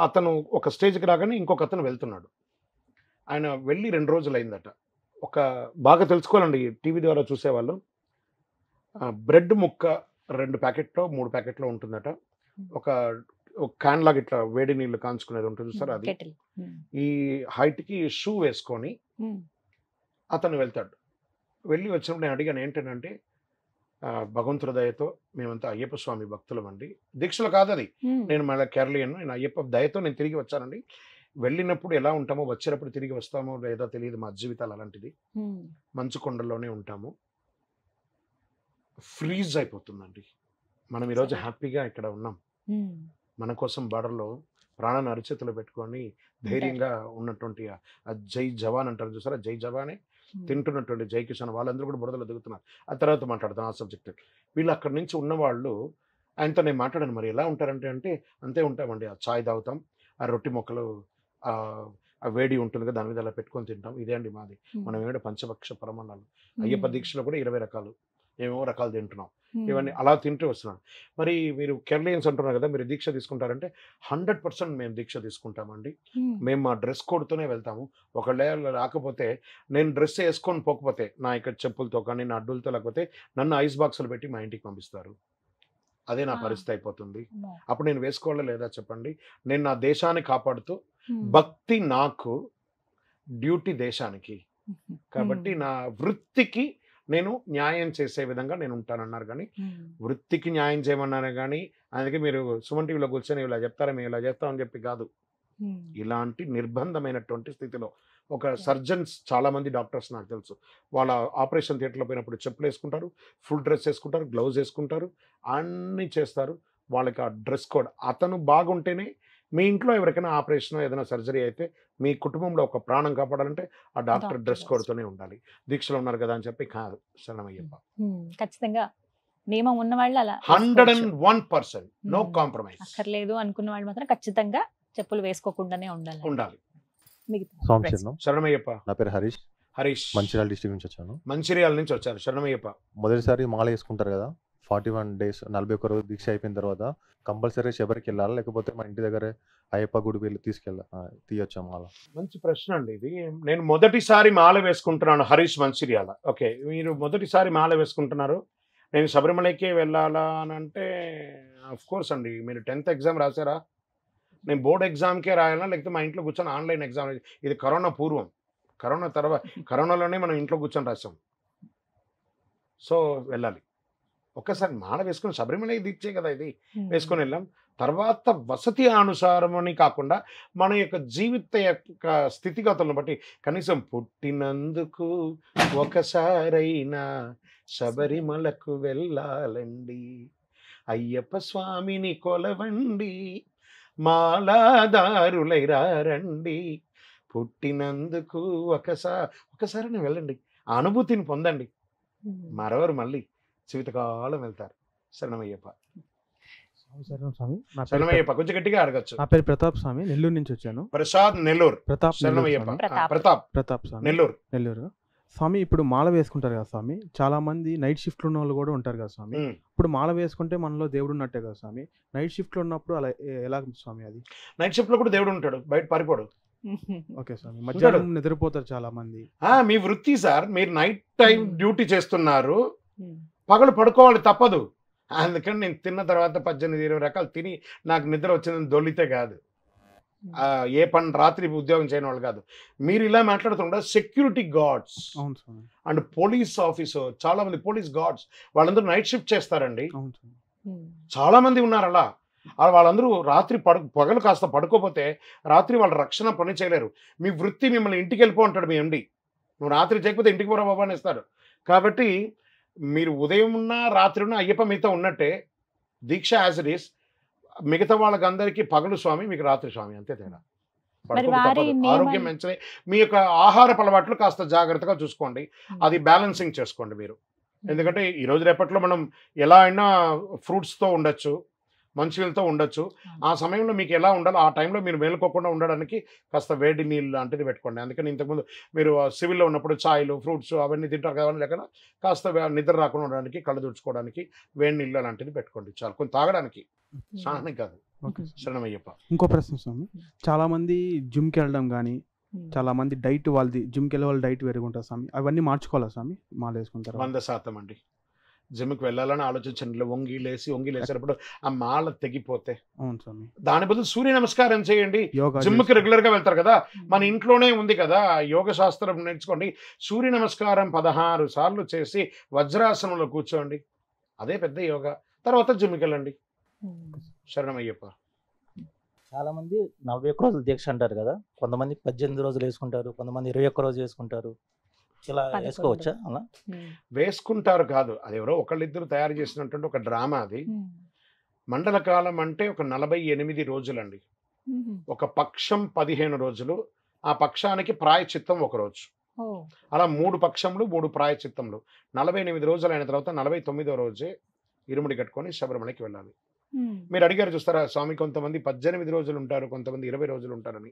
అతను ఒక స్టేజ్కి రాగానే ఇంకొక అతను వెళ్తున్నాడు ఆయన వెళ్ళి రెండు రోజులు అయిందట ఒక బాగా తెలుసుకోవాలండి టీవీ ద్వారా చూసేవాళ్ళు బ్రెడ్ ముక్క రెండు ప్యాకెట్లో మూడు ప్యాకెట్లో ఉంటుందట ఒక క్యాన్ లాగా ఇట్లా వేడి నీళ్లు కాంచుకునేది ఉంటుంది సార్ అది ఈ హైట్కి షూ వేసుకొని అతను వెళ్తాడు వెళ్ళి వచ్చినప్పుడు నేను అడిగాను ఏంటంటే భగవంతుడి దయతో మేమంతా అయ్యప్ప స్వామి భక్తులం అండి దీక్షలు కాదది నేను మళ్ళీ కేరళీయన్ నేను అయ్యప్ప దయతో నేను తిరిగి వచ్చానండి వెళ్ళినప్పుడు ఎలా ఉంటామో వచ్చేటప్పుడు తిరిగి వస్తామో లేదో తెలియదు మా జీవితాలు అలాంటిది మంచు కొండల్లోనే ఉంటాము ఫ్రీజ్ అయిపోతుందండి మనం ఈరోజు హ్యాపీగా ఇక్కడ ఉన్నాం మన కోసం బార్డర్లో ప్రాణాన్ని అరిచేతులు పెట్టుకొని ధైర్యంగా ఉన్నటువంటి జై జవాన్ అంటారు చూసారా జై జవానే తింటున్నటువంటి జైకిషన్ వాళ్ళందరూ కూడా బురదలో దిగుతున్నారు ఆ తర్వాత మాట్లాడుతాను ఆ సబ్జెక్ట్ వీళ్ళు అక్కడి నుంచి ఉన్నవాళ్ళు ఆయనతో నేను మాట్లాడాను మరి ఎలా ఉంటారంటే అంటే అంతే ఉంటామండి ఆ చాయ్ తాగుతాం ఆ రొట్టె మొక్కలు ఆ వేడి ఉంటుంది కదా దాని మీద అలా పెట్టుకొని తింటాం ఇదే అండి మాది మనం ఏమిటో పంచపక్ష పరమాణాలు అయ్యప్ప దీక్షలో కూడా ఇరవై రకాలు ఏమేమో రకాలు తింటున్నాం ఇవన్నీ అలా తింటూ వస్తున్నాను మరి మీరు కేరళీయన్స్ అంటున్నారు కదా మీరు దీక్ష తీసుకుంటారంటే హండ్రెడ్ పర్సెంట్ మేము దీక్ష తీసుకుంటామండి మేము మా డ్రెస్ కోడ్తోనే వెళ్తాము ఒకళ్ళే రాకపోతే నేను డ్రెస్ వేసుకొని పోకపోతే నా ఇక్కడ చెప్పులతో కానీ నా అడ్డులతో లేకపోతే నన్ను ఐస్ బాక్స్లు పెట్టి మా ఇంటికి పంపిస్తారు అదే నా పరిస్థితి అయిపోతుంది అప్పుడు నేను వేసుకోవాలా లేదా చెప్పండి నేను నా దేశాన్ని కాపాడుతూ భక్తి నాకు డ్యూటీ దేశానికి కాబట్టి నా వృత్తికి నేను న్యాయం చేసే విధంగా నేను ఉంటానన్నారు కానీ వృత్తికి న్యాయం చేయమన్నారు కానీ అందుకే మీరు సుమన్ టీవీలో కూర్చొని ఇలా చెప్తారా మేము ఇలా చేస్తామని చెప్పి కాదు ఇలాంటి నిర్బంధమైనటువంటి స్థితిలో ఒక సర్జన్స్ చాలామంది డాక్టర్స్ నాకు తెలుసు వాళ్ళ ఆపరేషన్ థియేటర్లో పోయినప్పుడు చెప్పులు వేసుకుంటారు ఫుల్ డ్రెస్ వేసుకుంటారు గ్లౌజ్ వేసుకుంటారు అన్నీ చేస్తారు వాళ్ళకి ఆ డ్రెస్ కోడ్ అతను బాగుంటేనే మీ ఇంట్లో ఎవరికైనా ఆపరేషన్ ఏదైనా సర్జరీ అయితే మీ కుటుంబంలో ఒక ప్రాణం కాపాడాలంటే ఆ డాక్టర్ డ్రెస్ కోడ్తోనే ఉండాలి దీక్షలు ఉన్నారు కదా అని చెప్పి కాదు శరణమయ్యప్ప ఖచ్చితంగా నియమం ఉన్న వాళ్ళు అలా hundred and one percent no compromise అక్కర్లేదు అనుకున్న వాళ్ళు మాత్రం ఖచ్చితంగా చెప్పులు వేసుకోకుండానే ఉండాలి ఉండాలి శరణమయ్యప్ప నా పేరు హరీష్ హరీష్ మంచిర్యాల డిస్ట్రిక్ట్ నుంచి వచ్చాను మంచిర్యాల నుంచి వచ్చారు శరణమయ్యప్ప మొదటిసారి మాల వేసుకుంటారు కదా ఫార్టీ వన్ డేస్ నలభై ఒక్క రోజు దీక్ష అయిపోయిన తర్వాత కంపల్సరీ శబరికి వెళ్ళాలా లేకపోతే మా ఇంటి దగ్గర అయ్యప్ప గుడి వెళ్ళి తీసుకెళ్ళా తీయొచ్చా మాల మంచి ప్రశ్న అండి ఇది నేను మొదటిసారి మాల వేసుకుంటున్నాను హరీష్ మంచిర్యాల ఓకే మీరు మొదటిసారి మాల వేసుకుంటున్నారు నేను శబరిమలకే వెళ్ళాలా అని అంటే కోర్స్ అండి మీరు టెన్త్ ఎగ్జామ్ రాశారా నేను బోర్డ్ ఎగ్జామ్కే రాయాలా లేకపోతే మా ఇంట్లో కూర్చొని ఆన్లైన్ ఎగ్జామ్ ఇది కరోనా పూర్వం కరోనా తర్వాత కరోనాలోనే మనం ఇంట్లో కూర్చొని రాసాం సో వెళ్ళాలి ఒక్కసారి మాల వేసుకుని శబరిమల దీక్షే కదా ఇది వేసుకొని వెళ్ళాం తర్వాత వసతి అనుసారమని కాకుండా మన యొక్క జీవిత యొక్క స్థితిగతులను బట్టి కనీసం పుట్టినందుకు ఒకసారైనా శబరిమలకు వెళ్ళాలండి అయ్యప్ప స్వామిని కొలవండి మాలాదారులై రండి పుట్టినందుకు ఒకసారి ఒకసారి వెళ్ళండి అనుభూతిని పొందండి మరవరు మళ్ళీ చివితకాలం వెళ్తారు శరణమయ్యప్ప స్వామి కొంచెం గట్టిగా అడగచ్చు నా పేరు ప్రతాప్ స్వామి నెల్లూరు నుంచి వచ్చాను ప్రసాద్ నెల్లూరు ప్రతాప్ శరణమయ్యప్ప ప్రతాప్. ప్రతాప్ స్వామి నెల్లూరు నెల్లూరు స్వామి ఇప్పుడు మాల వేసుకుంటారు కదా స్వామి చాలా మంది నైట్ షిఫ్ట్ ఉన్న వాళ్ళు కూడా ఉంటారు కదా స్వామి ఇప్పుడు మాల వేసుకుంటే మనలో దేవుడు ఉన్నట్టే కదా స్వామి నైట్ షిఫ్ట్ లో ఉన్నప్పుడు అలా ఎలా స్వామి అది నైట్ షిఫ్ట్ లో కూడా దేవుడు ఉంటాడు బయట పారిపోడు ఓకే స్వామి మధ్యాహ్నం నిద్రపోతారు చాలా మంది ఆ, మీ వృత్తి సార్ మీరు నైట్ టైం డ్యూటీ చేస్తున్నారు పగలు పడుకోవాలి తప్పదు అందుకని నేను తిన్న తర్వాత పద్దెనిమిది ఇరవై రకాలు తిని నాకు నిద్ర వచ్చిందని దొల్లితే కాదు ఏ పని రాత్రి ఉద్యోగం చేయని వాళ్ళు కాదు మీరు ఇలా మాట్లాడుతుండ security guards and police officer చాలా మంది పోలీస్ గార్డ్స్ వాళ్ళందరూ నైట్ షిఫ్ట్ చేస్తారండి చాలా మంది ఉన్నారు అలా వాళ్ళందరూ రాత్రి పడు పగలు కాస్త పడుకోపోతే రాత్రి వాళ్ళ రక్షణ పని చేయలేరు మీ వృత్తి మిమ్మల్ని ఇంటికి వెళ్ళిపో అంటాడు మీ ఎండి నువ్వు రాత్రి చేయకపోతే ఇంటికి పోరా బాబా అనేస్తాడు కాబట్టి మీరు ఉదయం ఉన్న రాత్రి ఉన్న అయ్యప్ప మీతో ఉన్నట్టే దీక్ష యాజ్ ఇట్ ఈస్ మిగతా వాళ్ళకందరికీ పగలు స్వామి మీకు రాత్రి స్వామి అంతే తేడా ఆరోగ్యం మంచిది మీ యొక్క ఆహార అలవాట్లు కాస్త జాగ్రత్తగా చూసుకోండి అది బ్యాలెన్సింగ్ చేసుకోండి మీరు ఎందుకంటే ఈ రోజు రేపట్లో మనం ఎలా అయినా ఫ్రూట్స్తో ఉండొచ్చు మంచినీళ్ళతో ఉండొచ్చు ఆ సమయంలో మీకు ఎలా ఉండాలో ఆ టైంలో మీరు మేలుకోకుండా ఉండడానికి కాస్త వేడి నీళ్ళు లాంటిది పెట్టుకోండి అందుకని ఇంతకుముందు మీరు సివిల్లో ఉన్నప్పుడు ఛాయ్లు ఫ్రూట్స్ అవన్నీ తింటారు కదా లేక కాస్త నిద్ర రాకుండా ఉండడానికి కళ్ళు తుడుచుకోవడానికి వేడి నీళ్ళు లాంటిది పెట్టుకోండి చాలు కొంచెం తాగడానికి స్నానానికి కాదు శరణమయ్యప్ప ఇంకో ప్రశ్న స్వామి చాలామంది జిమ్కి వెళ్ళడం కానీ చాలా మంది డైట్ వాళ్ళది జిమ్కి వెళ్ళే వాళ్ళు డైట్ వేరుగా స్వామి అవన్నీ మార్చుకోవాలా స్వామి మాలు వేసుకుంటారు వంద శాతం అండి జిమ్కి వెళ్ళాలని ఆలోచించండి వంగి లేసి వంగి లేసేటప్పుడు ఆ మాల తెగిపోతే దాని బదులు సూర్య నమస్కారం చేయండి జిమ్కి గా వెళ్తారు కదా మన ఇంట్లోనే ఉంది కదా యోగ శాస్త్రం నేర్చుకోండి సూర్య నమస్కారం పదహారు సార్లు చేసి వజ్రాసనంలో కూర్చోండి అదే పెద్ద యోగ తర్వాత జిమ్కి వెళ్ళండి శరణమయ్యప్ప చాలా మంది నలభై ఒక్క రోజులు దీక్ష అంటారు కదా కొంతమంది పద్దెనిమిది రోజులు వేసుకుంటారు కొంతమంది ఇరవై ఒక్క రోజు వేసుకుంటారు ఇలా వేసుకోవచ్చా అలా వేసుకుంటారు కాదు అది ఎవరో ఒకళ్ళిద్దరు తయారు చేసినటువంటి ఒక డ్రామా అది మండల కాలం అంటే ఒక నలభై ఎనిమిది రోజులండి ఒక పక్షం పదిహేను రోజులు ఆ పక్షానికి ప్రాయచిత్తం ఒక రోజు అలా మూడు పక్షములు మూడు ప్రాయచిత్తములు నలభై ఎనిమిది రోజులు అయిన తర్వాత నలభై తొమ్మిదో రోజే ఇరుముడి కట్టుకొని శబరిమలకి వెళ్ళాలి మీరు అడిగారు చూస్తారా స్వామి కొంతమంది పద్దెనిమిది రోజులు ఉంటారు కొంతమంది ఇరవై రోజులు ఉంటారని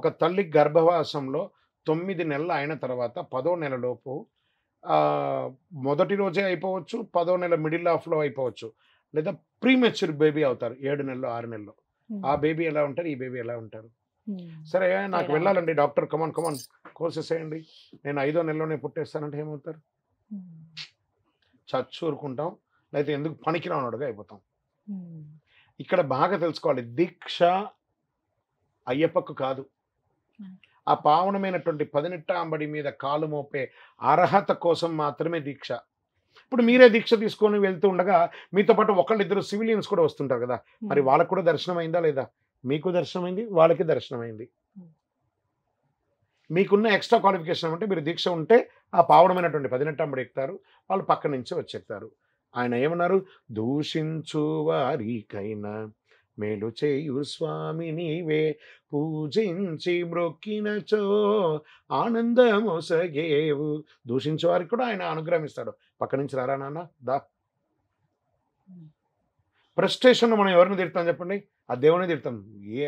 ఒక తల్లి గర్భవాసంలో తొమ్మిది నెలలు అయిన తర్వాత పదో నెలలోపు మొదటి రోజే అయిపోవచ్చు పదో నెల మిడిల్ హాఫ్లో అయిపోవచ్చు లేదా ప్రీమెచ్యూర్ బేబీ అవుతారు ఏడు నెలలు ఆరు నెలలు ఆ బేబీ ఎలా ఉంటారు ఈ బేబీ ఎలా ఉంటారు సరే నాకు వెళ్ళాలండి డాక్టర్ కమాన్ కమాన్ కోర్సెస్ వేయండి నేను ఐదో నెలలోనే పుట్టేస్తానంటే ఏమవుతారు చచ్చూరుకుంటాం లేకపోతే ఎందుకు పనికిరానడుగా అయిపోతాం ఇక్కడ బాగా తెలుసుకోవాలి దీక్ష అయ్యప్పకు కాదు ఆ పావనమైనటువంటి పదినెట్టాంబడి మీద కాలు మోపే అర్హత కోసం మాత్రమే దీక్ష ఇప్పుడు మీరే దీక్ష తీసుకొని వెళ్తూ ఉండగా మీతో పాటు ఒకళ్ళిద్దరు సివిలియన్స్ కూడా వస్తుంటారు కదా మరి వాళ్ళకు కూడా దర్శనం అయిందా లేదా మీకు దర్శనమైంది వాళ్ళకి దర్శనమైంది మీకున్న ఎక్స్ట్రా క్వాలిఫికేషన్ అంటే మీరు దీక్ష ఉంటే ఆ పావడమైనటువంటి అంబడి ఎక్కుతారు వాళ్ళు పక్క నుంచి ఎక్కుతారు ఆయన ఏమన్నారు దూషించు వారికైనా మేలు చేయు స్వామి నీవే పూజించి మ్రొక్కినచో ఆనందమొసగేవు దూషించే వారికి కూడా ఆయన అనుగ్రహిస్తాడు పక్క నుంచి రారా నాన్న దా ప్రస్టేషన్ మనం ఎవరిని తిడతాం చెప్పండి ఆ దేవుని తిడతాం ఏ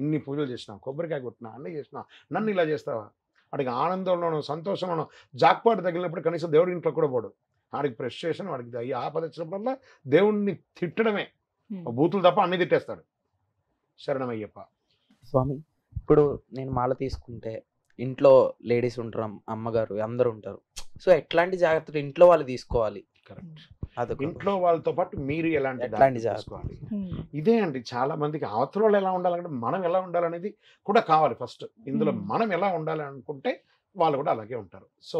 ఇన్ని పూజలు చేసినా కొబ్బరికాయ కొట్టినా అన్నీ చేసినా నన్ను ఇలా చేస్తావా వాడికి ఆనందంలోనూ సంతోషంలోనూ జాక్పాటు తగిలినప్పుడు కనీసం దేవుడి ఇంట్లో కూడా పోడు వాడికి ప్రస్టేషన్ వాడికి ఆపద వచ్చినప్పుడల్లా దేవుణ్ణి తిట్టడమే బూతులు తప్ప అన్ని తిట్టేస్తాడు శరణమయ్యప్ప స్వామి ఇప్పుడు నేను మాల తీసుకుంటే ఇంట్లో లేడీస్ ఉంటారు అమ్మగారు అందరు ఉంటారు సో ఎట్లాంటి జాగ్రత్తలు ఇంట్లో వాళ్ళు తీసుకోవాలి కరెక్ట్ ఇంట్లో వాళ్ళతో పాటు మీరు ఎలాంటి ఎట్లాంటి జాగ్రత్తలు ఇదే అండి చాలా మందికి అవతల వాళ్ళు ఎలా ఉండాలంటే మనం ఎలా ఉండాలనేది కూడా కావాలి ఫస్ట్ ఇందులో మనం ఎలా ఉండాలి అనుకుంటే వాళ్ళు కూడా అలాగే ఉంటారు సో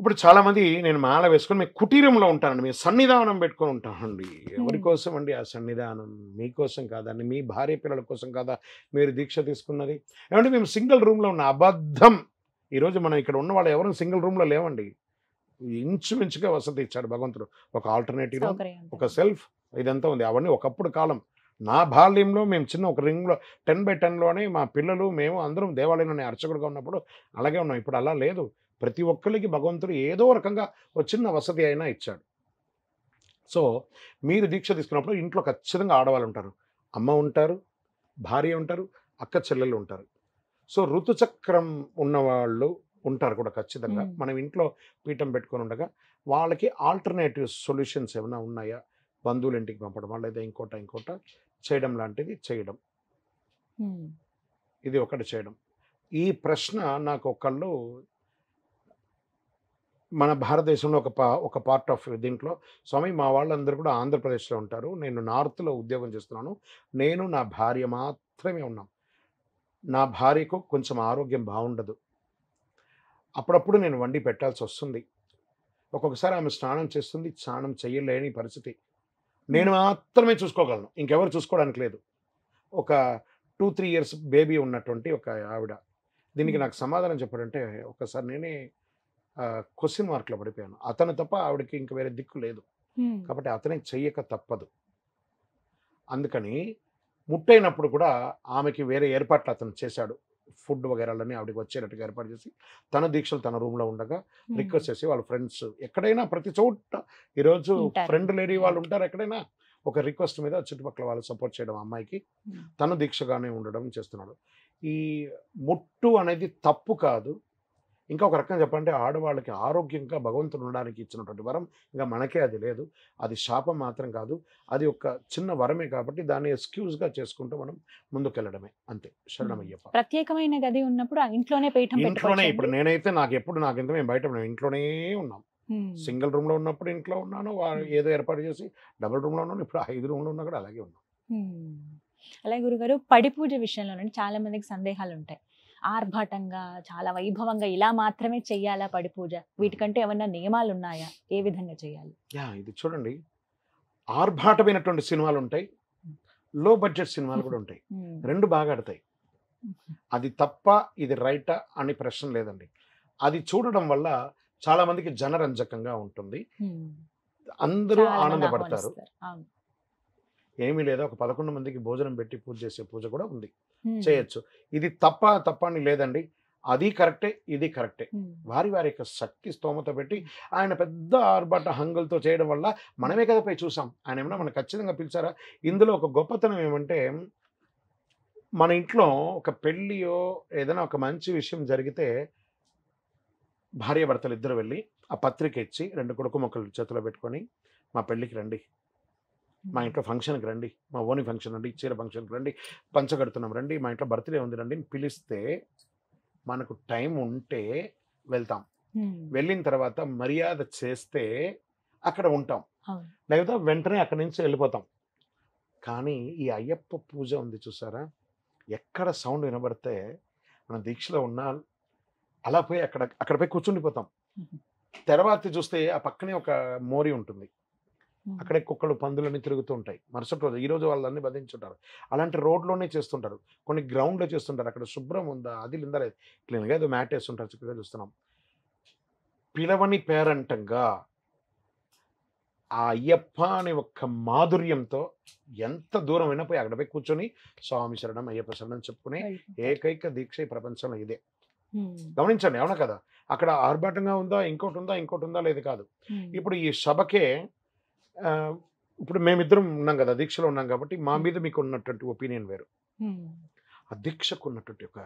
ఇప్పుడు చాలామంది నేను మాల వేసుకొని మేము కుటీరంలో ఉంటానండి మేము సన్నిధానం పెట్టుకొని ఉంటానండి ఎవరి కోసం అండి ఆ సన్నిధానం మీకోసం కాదండి మీ భార్య పిల్లల కోసం కాదా మీరు దీక్ష తీసుకున్నది ఏమంటే మేము సింగిల్ రూమ్లో ఉన్న అబద్ధం ఈరోజు మనం ఇక్కడ ఉన్న వాళ్ళు ఎవరు సింగిల్ రూమ్లో లేవండి ఇంచుమించుగా వసతి ఇచ్చాడు భగవంతుడు ఒక ఆల్టర్నేటివ్ ఒక సెల్ఫ్ ఇదంతా ఉంది అవన్నీ ఒకప్పుడు కాలం నా బాల్యంలో మేము చిన్న ఒక రింగ్లో టెన్ బై టెన్లోనే మా పిల్లలు మేము అందరం దేవాలయంలోనే అర్చకుడుగా ఉన్నప్పుడు అలాగే ఉన్నాం ఇప్పుడు అలా లేదు ప్రతి ఒక్కరికి భగవంతుడు ఏదో రకంగా ఒక చిన్న వసతి అయినా ఇచ్చాడు సో మీరు దీక్ష తీసుకున్నప్పుడు ఇంట్లో ఖచ్చితంగా ఆడవాళ్ళు ఉంటారు అమ్మ ఉంటారు భార్య ఉంటారు అక్క చెల్లెలు ఉంటారు సో ఋతుచక్రం ఉన్నవాళ్ళు ఉంటారు కూడా ఖచ్చితంగా మనం ఇంట్లో పీఠం పెట్టుకొని ఉండగా వాళ్ళకి ఆల్టర్నేటివ్ సొల్యూషన్స్ ఏమైనా ఉన్నాయా బంధువులు ఇంటికి పంపడం లేదా ఇంకోట ఇంకోట చేయడం లాంటిది చేయడం ఇది ఒకటి చేయడం ఈ ప్రశ్న నాకు ఒకళ్ళు మన భారతదేశంలో ఒక పా ఒక పార్ట్ ఆఫ్ దీంట్లో స్వామి మా వాళ్ళందరూ కూడా ఆంధ్రప్రదేశ్లో ఉంటారు నేను నార్త్లో ఉద్యోగం చేస్తున్నాను నేను నా భార్య మాత్రమే ఉన్నాం నా భార్యకు కొంచెం ఆరోగ్యం బాగుండదు అప్పుడప్పుడు నేను వండి పెట్టాల్సి వస్తుంది ఒక్కొక్కసారి ఆమె స్నానం చేస్తుంది స్నానం చేయలేని పరిస్థితి నేను మాత్రమే చూసుకోగలను ఇంకెవరు చూసుకోవడానికి లేదు ఒక టూ త్రీ ఇయర్స్ బేబీ ఉన్నటువంటి ఒక ఆవిడ దీనికి నాకు సమాధానం చెప్పడంటే ఒకసారి నేనే క్వశ్చన్ మార్క్లో పడిపోయాను అతను తప్ప ఆవిడకి ఇంక వేరే దిక్కు లేదు కాబట్టి అతనే చెయ్యక తప్పదు అందుకని ముట్టైనప్పుడు కూడా ఆమెకి వేరే ఏర్పాట్లు అతను చేశాడు ఫుడ్ వగేరాలని ఆవిడకి వచ్చేటట్టుగా ఏర్పాటు చేసి తన దీక్షలు తన రూమ్లో ఉండగా రిక్వెస్ట్ చేసి వాళ్ళ ఫ్రెండ్స్ ఎక్కడైనా ప్రతి చోట ఈరోజు ఫ్రెండ్ లేడీ వాళ్ళు ఉంటారు ఎక్కడైనా ఒక రిక్వెస్ట్ మీద చుట్టుపక్కల వాళ్ళు సపోర్ట్ చేయడం అమ్మాయికి తన దీక్షగానే ఉండడం చేస్తున్నాడు ఈ ముట్టు అనేది తప్పు కాదు ఇంకా ఒక రకంగా చెప్పాలంటే ఆడవాళ్ళకి ఆరోగ్యంగా భగవంతుడు ఉండడానికి ఇచ్చినటువంటి వరం ఇంకా మనకే అది లేదు అది శాపం మాత్రం కాదు అది ఒక చిన్న వరమే కాబట్టి దాన్ని ఎక్స్క్యూజ్గా చేసుకుంటూ మనం ముందుకెళ్ళడమే అంతే శరణమయ్యప్ప ప్రత్యేకమైన గది ఉన్నప్పుడు ఇంట్లోనే ఇంట్లోనే ఇప్పుడు నేనైతే నాకు ఎప్పుడు నాకు ఇంత మేము బయట ఇంట్లోనే ఉన్నాం సింగిల్ రూమ్లో ఉన్నప్పుడు ఇంట్లో ఉన్నాను ఏదో ఏర్పాటు చేసి డబుల్ రూమ్లో ఉన్నాను ఇప్పుడు ఐదు రూమ్లో ఉన్నా కూడా అలాగే ఉన్నాను అలాగే గురుగారు పడి పూజ విషయంలో చాలా మందికి సందేహాలు ఉంటాయి ఆర్భాటంగా చాలా వైభవంగా ఇలా మాత్రమే చెయ్యాలా పడి పూజ వీటికంటే ఏమన్నా నియమాలు ఉన్నాయా ఏ విధంగా చేయాలి యా ఇది చూడండి ఆర్భాటమైనటువంటి సినిమాలు ఉంటాయి లో బడ్జెట్ సినిమాలు కూడా ఉంటాయి రెండు బాగా ఆడతాయి అది తప్ప ఇది రైటా అని ప్రశ్న లేదండి అది చూడడం వల్ల చాలా మందికి జనరంజకంగా ఉంటుంది అందరూ ఆనందపడతారు ఏమీ లేదా ఒక పదకొండు మందికి భోజనం పెట్టి పూజ చేసే పూజ కూడా ఉంది చేయొచ్చు ఇది తప్ప తప్ప అని లేదండి అది కరెక్టే ఇది కరెక్టే వారి వారి యొక్క శక్తి స్తోమత పెట్టి ఆయన పెద్ద ఆర్భట హంగులతో చేయడం వల్ల మనమే కదా పోయి చూసాం ఆయన ఏమన్నా మనం ఖచ్చితంగా పిలిచారా ఇందులో ఒక గొప్పతనం ఏమంటే మన ఇంట్లో ఒక పెళ్ళియో ఏదైనా ఒక మంచి విషయం జరిగితే భార్యాభర్తలు ఇద్దరు వెళ్ళి ఆ పత్రిక ఇచ్చి రెండు కొడుకు మొక్కలు చేతిలో పెట్టుకొని మా పెళ్ళికి రండి మా ఇంట్లో ఫంక్షన్కి రండి మా ఓని ఫంక్షన్ రండి చీర ఫంక్షన్కి రండి పంచగడుతున్నాం రండి మా ఇంట్లో బర్త్డే ఉంది రండి పిలిస్తే మనకు టైం ఉంటే వెళ్తాం వెళ్ళిన తర్వాత మర్యాద చేస్తే అక్కడ ఉంటాం లేదా వెంటనే అక్కడి నుంచి వెళ్ళిపోతాం కానీ ఈ అయ్యప్ప పూజ ఉంది చూసారా ఎక్కడ సౌండ్ వినబడితే మన దీక్షలో ఉన్నా అలా పోయి అక్కడ అక్కడ పోయి కూర్చుండిపోతాం తర్వాత చూస్తే ఆ పక్కనే ఒక మోరీ ఉంటుంది అక్కడే కుక్కలు పందులన్నీ తిరుగుతూ ఉంటాయి మరుసటి రోజు ఈ రోజు వాళ్ళన్నీ బంధించుంటారు అలాంటి రోడ్లోనే చేస్తుంటారు కొన్ని గ్రౌండ్లో చేస్తుంటారు అక్కడ శుభ్రం ఉందా అది ఉందా లేదు క్లీన్గా ఏదో మ్యాట్ వేస్తుంటారు చక్కగా చూస్తున్నాం పిలవని పేరంటంగా ఆ అయ్యప్ప అనే ఒక్క మాధుర్యంతో ఎంత దూరం అయినా పోయి అక్కడ పోయి కూర్చొని స్వామి శరణం అయ్యప్ప శరణం చెప్పుకునే ఏకైక దీక్ష ఈ ప్రపంచంలో ఇదే గమనించండి అవునా కదా అక్కడ ఆర్భాటంగా ఉందా ఇంకోటి ఉందా ఇంకోటి ఉందా లేదు కాదు ఇప్పుడు ఈ సభకే ఇప్పుడు మేమిద్దరం ఉన్నాం కదా దీక్షలో ఉన్నాం కాబట్టి మా మీద మీకు ఉన్నటువంటి ఒపీనియన్ వేరు ఆ దీక్షకు ఉన్నటువంటి ఒక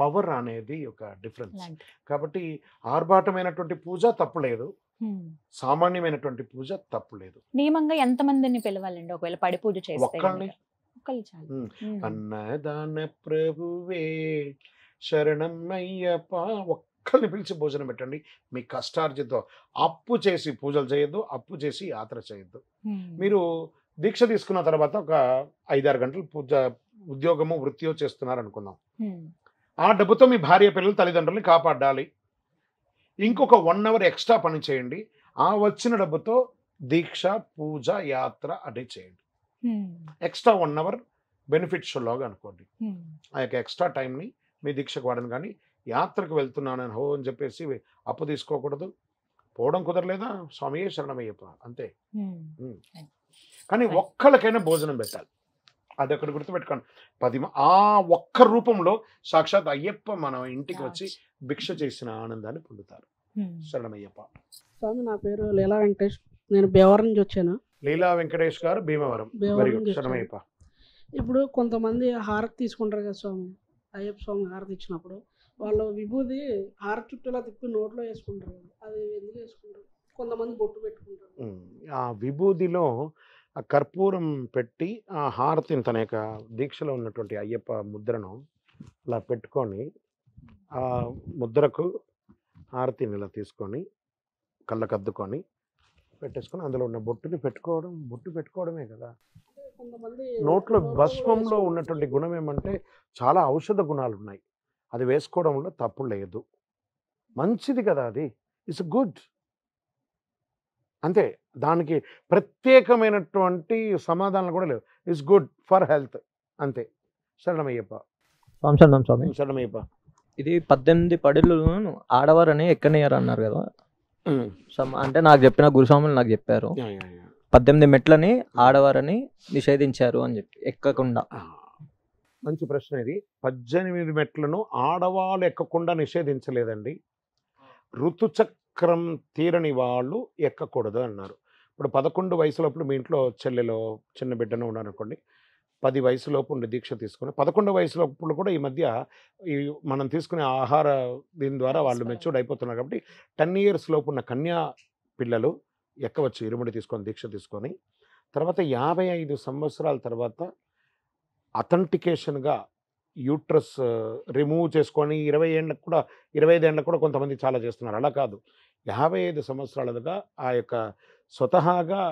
పవర్ అనేది ఒక డిఫరెన్స్ కాబట్టి ఆర్భాటమైనటువంటి పూజ తప్పులేదు సామాన్యమైనటువంటి పూజ తప్పులేదు నియమంగా ఎంత మందిని పిలవాలండి ఒకవేళ పడి పూజ అన్నదాన ప్రభువే శరణం అయ్యప్ప ఒక్కరిని పిలిచి భోజనం పెట్టండి మీ కష్టార్జితో అప్పు చేసి పూజలు చేయొద్దు అప్పు చేసి యాత్ర చేయొద్దు మీరు దీక్ష తీసుకున్న తర్వాత ఒక ఐదారు గంటలు పూజ ఉద్యోగము వృత్తియో చేస్తున్నారు అనుకుందాం ఆ డబ్బుతో మీ భార్య పిల్లలు తల్లిదండ్రుల్ని కాపాడాలి ఇంకొక వన్ అవర్ ఎక్స్ట్రా పని చేయండి ఆ వచ్చిన డబ్బుతో దీక్ష పూజ యాత్ర అదే చేయండి ఎక్స్ట్రా వన్ అవర్ బెనిఫిట్స్ లాగా అనుకోండి ఆ యొక్క ఎక్స్ట్రా టైంని మీ దీక్షకు వాడని కానీ యాత్రకు వెళ్తున్నాను అని హో అని చెప్పేసి అప్పు తీసుకోకూడదు పోవడం కుదరలేదా స్వామియే శరణమయ్యప్ప అంతే కానీ ఒక్కళ్ళకైనా భోజనం పెట్టాలి అది అక్కడ గుర్తుపెట్టుకోండి పది ఆ ఒక్క రూపంలో సాక్షాత్ అయ్యప్ప మనం ఇంటికి వచ్చి భిక్ష చేసిన ఆనందాన్ని పొందుతారు శరణమయ్యప్ప స్వామి నా పేరు లీలా వెంకటేష్ నేను బేవరం నుంచి వచ్చాను లీలా వెంకటేష్ గారు భీమవరం శరణమయ్యప్ప ఇప్పుడు కొంతమంది హారతి తీసుకుంటారు కదా స్వామి అయ్యప్ప స్వామి హారతి ఇచ్చినప్పుడు వాళ్ళు విభూది హార చుట్టూలా తిప్పి నోట్లో వేసుకుంటారు అది ఎందుకు వేసుకుంటారు కొంతమంది బొట్టు పెట్టుకుంటారు ఆ విభూదిలో ఆ కర్పూరం పెట్టి ఆ హారతిని తన యొక్క దీక్షలో ఉన్నటువంటి అయ్యప్ప ముద్రను ఇలా పెట్టుకొని ఆ ముద్రకు హారతిని ఇలా తీసుకొని కళ్ళకద్దుకొని పెట్టేసుకొని అందులో ఉన్న బొట్టుని పెట్టుకోవడం బొట్టు పెట్టుకోవడమే కదా నోట్లో భస్మంలో ఉన్నటువంటి గుణం ఏమంటే చాలా ఔషధ గుణాలు ఉన్నాయి అది వేసుకోవడంలో తప్పు లేదు మంచిది కదా అది ఇట్స్ గుడ్ అంతే దానికి ప్రత్యేకమైనటువంటి సమాధానాలు కూడా లేవు ఇట్స్ గుడ్ ఫర్ హెల్త్ అంతే శరణమయ్యప్ప స్వామి శరణమయ్యప్ప ఇది పద్దెనిమిది ఆడవారు అని ఎక్కడ అన్నారు కదా అంటే నాకు చెప్పిన గురుస్వాములు నాకు చెప్పారు పద్దెనిమిది మెట్లని ఆడవారని నిషేధించారు అని చెప్పి ఎక్కకుండా మంచి ప్రశ్న ఇది పద్దెనిమిది మెట్లను ఆడవాళ్ళు ఎక్కకుండా నిషేధించలేదండి ఋతుచక్రం తీరని వాళ్ళు ఎక్కకూడదు అన్నారు ఇప్పుడు పదకొండు వయసులోపు మీ ఇంట్లో చెల్లెలో చిన్న బిడ్డను ఉన్నారనుకోండి పది వయసులోపు ఉండి దీక్ష తీసుకుని పదకొండు వయసులోపు కూడా ఈ మధ్య ఈ మనం తీసుకునే ఆహార దీని ద్వారా వాళ్ళు మెచ్యూర్డ్ అయిపోతున్నారు కాబట్టి టెన్ ఇయర్స్ లోపు ఉన్న కన్యా పిల్లలు ఎక్కవచ్చు ఇరుముడి తీసుకొని దీక్ష తీసుకొని తర్వాత యాభై ఐదు సంవత్సరాల తర్వాత అథెంటికేషన్గా యూట్రస్ రిమూవ్ చేసుకొని ఇరవై ఏళ్ళకు కూడా ఇరవై ఐదు ఏళ్ళకు కూడా కొంతమంది చాలా చేస్తున్నారు అలా కాదు యాభై ఐదు సంవత్సరాలుగా ఆ యొక్క స్వతహాగా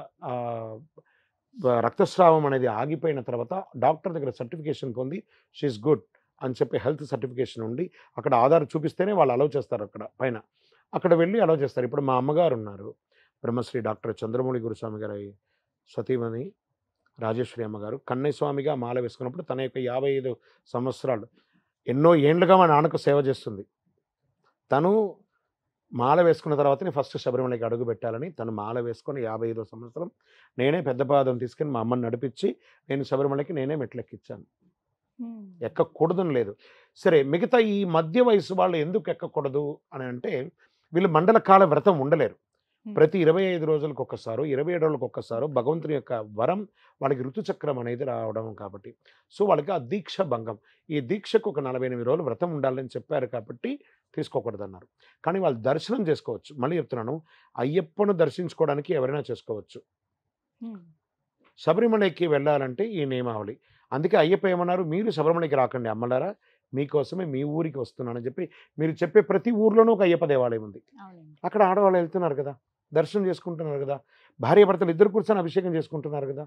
రక్తస్రావం అనేది ఆగిపోయిన తర్వాత డాక్టర్ దగ్గర సర్టిఫికేషన్ పొంది షీఈస్ గుడ్ అని చెప్పి హెల్త్ సర్టిఫికేషన్ ఉండి అక్కడ ఆధార్ చూపిస్తేనే వాళ్ళు అలౌ చేస్తారు అక్కడ పైన అక్కడ వెళ్ళి అలౌ చేస్తారు ఇప్పుడు మా అమ్మగారు ఉన్నారు బ్రహ్మశ్రీ డాక్టర్ చంద్రమౌళి గురుస్వామి గారి సతీమణి రాజేశ్వరి అమ్మగారు స్వామిగా మాల వేసుకున్నప్పుడు తన యొక్క యాభై ఐదు సంవత్సరాలు ఎన్నో ఏండ్లుగా మా నాన్నకు సేవ చేస్తుంది తను మాల వేసుకున్న తర్వాతనే ఫస్ట్ శబరిమలకి అడుగు పెట్టాలని తను మాల వేసుకొని యాభై ఐదో సంవత్సరం నేనే పెద్ద పాదం తీసుకుని మా అమ్మని నడిపించి నేను శబరిమలకి నేనే మెట్లెక్కిచ్చాను ఎక్కకూడదని లేదు సరే మిగతా ఈ మధ్య వయసు వాళ్ళు ఎందుకు ఎక్కకూడదు అని అంటే వీళ్ళు మండల కాల వ్రతం ఉండలేరు ప్రతి ఇరవై ఐదు రోజులకు ఒక్కసారో ఇరవై ఏడు రోజులకు ఒక్కసారో భగవంతుని యొక్క వరం వాళ్ళకి ఋతుచక్రం అనేది రావడం కాబట్టి సో వాళ్ళకి ఆ దీక్ష భంగం ఈ దీక్షకు ఒక నలభై ఎనిమిది రోజులు వ్రతం ఉండాలని చెప్పారు కాబట్టి తీసుకోకూడదన్నారు కానీ వాళ్ళు దర్శనం చేసుకోవచ్చు మళ్ళీ చెప్తున్నాను అయ్యప్పను దర్శించుకోవడానికి ఎవరైనా చేసుకోవచ్చు శబరిమలకి వెళ్ళాలంటే ఈ నియమావళి అందుకే అయ్యప్ప ఏమన్నారు మీరు శబరిమలకి రాకండి అమ్మలారా మీకోసమే మీ ఊరికి వస్తున్నానని చెప్పి మీరు చెప్పే ప్రతి ఊర్లోనూ ఒక అయ్యప్ప దేవాలయం ఉంది అక్కడ ఆడవాళ్ళు వెళ్తున్నారు కదా దర్శనం చేసుకుంటున్నారు కదా భార్య భర్తలు ఇద్దరు కూర్చొని అభిషేకం చేసుకుంటున్నారు కదా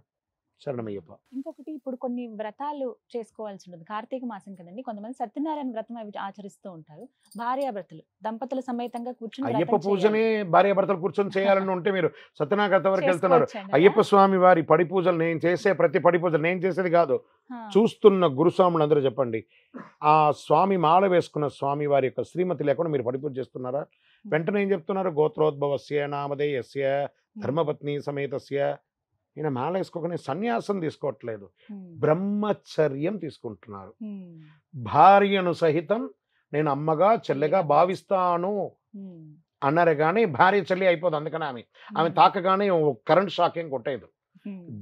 శరణమయ్యప్ప ఇంకొకటి ఇప్పుడు కొన్ని వ్రతాలు చేసుకోవాల్సి ఉంటుంది కార్తీక మాసం కదండి కొంతమంది సత్యనారాయణ వ్రతం అవి ఆచరిస్తూ ఉంటారు భార్యాభర్తలు దంపతుల సమేతంగా కూర్చుని అయ్యప్ప పూజనే భార్యాభర్తలు కూర్చొని చేయాలని ఉంటే మీరు సత్యనారాయణ వ్రతం వరకు వెళ్తున్నారు అయ్యప్ప స్వామి వారి పడి పూజలు నేను చేసే ప్రతి పడి పూజలు నేను చేసేది కాదు చూస్తున్న గురుస్వాములు అందరూ చెప్పండి ఆ స్వామి మాల వేసుకున్న స్వామి వారి యొక్క శ్రీమతి లేకుండా మీరు పడిపూజ చేస్తున్నారా వెంటనే ఏం చెప్తున్నారు గోత్రోద్భవస్య నామదేయస్య ధర్మపత్ని సమేతస్య ఈయన మేళ వేసుకోకుండా సన్యాసం తీసుకోవట్లేదు బ్రహ్మచర్యం తీసుకుంటున్నారు భార్యను సహితం నేను అమ్మగా చెల్లెగా భావిస్తాను అన్నారు కానీ భార్య చెల్లి అయిపోదు అందుకని ఆమె ఆమె తాకగానే కరెంట్ షాక్ ఏం కొట్టేదు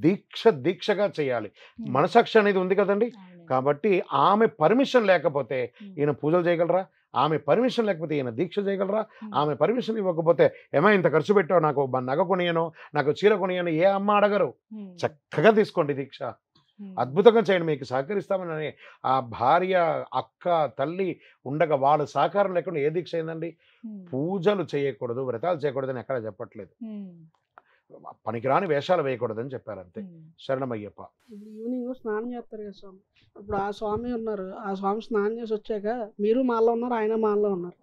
దీక్ష దీక్షగా చేయాలి మనసాక్షి అనేది ఉంది కదండి కాబట్టి ఆమె పర్మిషన్ లేకపోతే ఈయన పూజలు చేయగలరా ఆమె పర్మిషన్ లేకపోతే ఈయన దీక్ష చేయగలరా ఆమె పర్మిషన్ ఇవ్వకపోతే ఏమో ఇంత ఖర్చు పెట్టావు నాకు నగ కొనియను నాకు చీర కొనియను ఏ అమ్మ అడగరు చక్కగా తీసుకోండి దీక్ష అద్భుతంగా చేయండి మీకు సహకరిస్తామని ఆ భార్య అక్క తల్లి ఉండగా వాళ్ళ సహకారం లేకుండా ఏ దీక్ష అయిందండి పూజలు చేయకూడదు వ్రతాలు చేయకూడదు అని ఎక్కడ చెప్పట్లేదు పనికిరాని వేషాలు వేయకూడదని చెప్పారు అంతే శరణమయ్యప్ప ఈవినింగ్ స్నానం చేస్తారు కదా స్వామి ఇప్పుడు ఆ స్వామి ఉన్నారు ఆ స్వామి స్నానం చేసి వచ్చాక మీరు మాలో ఉన్నారు ఆయన మాలో ఉన్నారు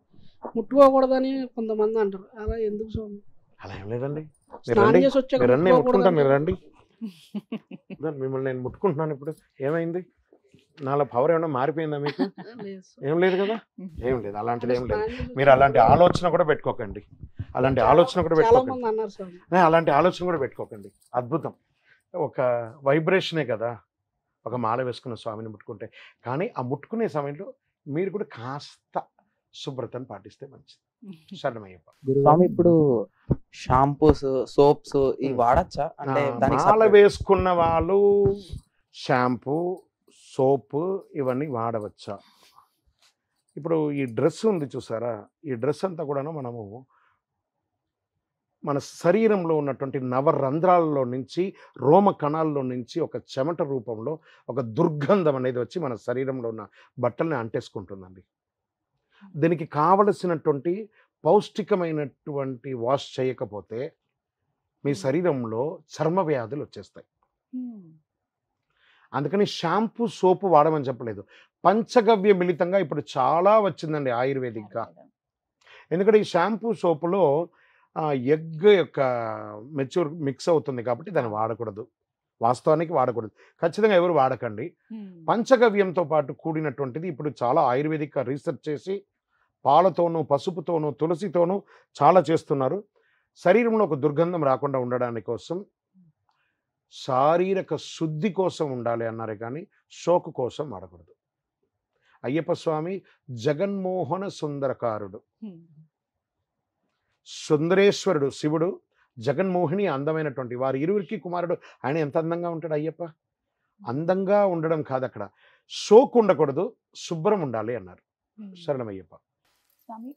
ముట్టుకోకూడదని కొంతమంది అంటారు అలా ఎందుకు స్వామి అలా ఏం లేదండి మీరు రండి ముట్టుకుంటాను రండి మిమ్మల్ని నేను ముట్టుకుంటున్నాను ఇప్పుడు ఏమైంది నాలో పవర్ ఏమైనా మారిపోయిందా మీకు ఏం లేదు కదా ఏం లేదు అలాంటిది ఏం లేదు మీరు అలాంటి ఆలోచన కూడా పెట్టుకోకండి అలాంటి ఆలోచన కూడా పెట్టుకోకండి అలాంటి ఆలోచన కూడా పెట్టుకోకండి అద్భుతం ఒక వైబ్రేషనే కదా ఒక మాల వేసుకున్న స్వామిని ముట్టుకుంటే కానీ ఆ ముట్టుకునే సమయంలో మీరు కూడా కాస్త శుభ్రతను పాటిస్తే మంచిది స్వామి ఇప్పుడు షాంపూస్ సోప్స్ ఇవి వాడచ్చా అంటే మాల వేసుకున్న వాళ్ళు షాంపూ సోపు ఇవన్నీ వాడవచ్చా ఇప్పుడు ఈ డ్రెస్ ఉంది చూసారా ఈ డ్రెస్ అంతా కూడాను మనము మన శరీరంలో ఉన్నటువంటి నవరంధ్రాల్లో నుంచి రోమ కణాల్లో నుంచి ఒక చెమట రూపంలో ఒక దుర్గంధం అనేది వచ్చి మన శరీరంలో ఉన్న బట్టల్ని అంటేసుకుంటుందండి దీనికి కావలసినటువంటి పౌష్టికమైనటువంటి వాష్ చేయకపోతే మీ శరీరంలో చర్మ వ్యాధులు వచ్చేస్తాయి అందుకని షాంపూ సోపు వాడమని చెప్పలేదు పంచగవ్య మిళితంగా ఇప్పుడు చాలా వచ్చిందండి ఆయుర్వేదిక్గా ఎందుకంటే ఈ షాంపూ సోపులో ఎగ్ యొక్క మెచ్యూర్ మిక్స్ అవుతుంది కాబట్టి దాన్ని వాడకూడదు వాస్తవానికి వాడకూడదు ఖచ్చితంగా ఎవరు వాడకండి పంచగవ్యంతో పాటు కూడినటువంటిది ఇప్పుడు చాలా ఆయుర్వేదిక రీసెర్చ్ చేసి పాలతోనూ పసుపుతోనూ తులసితోనూ చాలా చేస్తున్నారు శరీరంలో ఒక దుర్గంధం రాకుండా ఉండడానికి కోసం శారీరక శుద్ధి కోసం ఉండాలి అన్నారు కానీ సోకు కోసం ఆడకూడదు అయ్యప్ప స్వామి జగన్మోహన సుందరకారుడు సుందరేశ్వరుడు శివుడు జగన్మోహిని అందమైనటువంటి వారి ఇరువురికి కుమారుడు ఆయన ఎంత అందంగా ఉంటాడు అయ్యప్ప అందంగా ఉండడం కాదు అక్కడ సోకు ఉండకూడదు శుభ్రం ఉండాలి అన్నారు శరణమయ్యప్ప స్వామి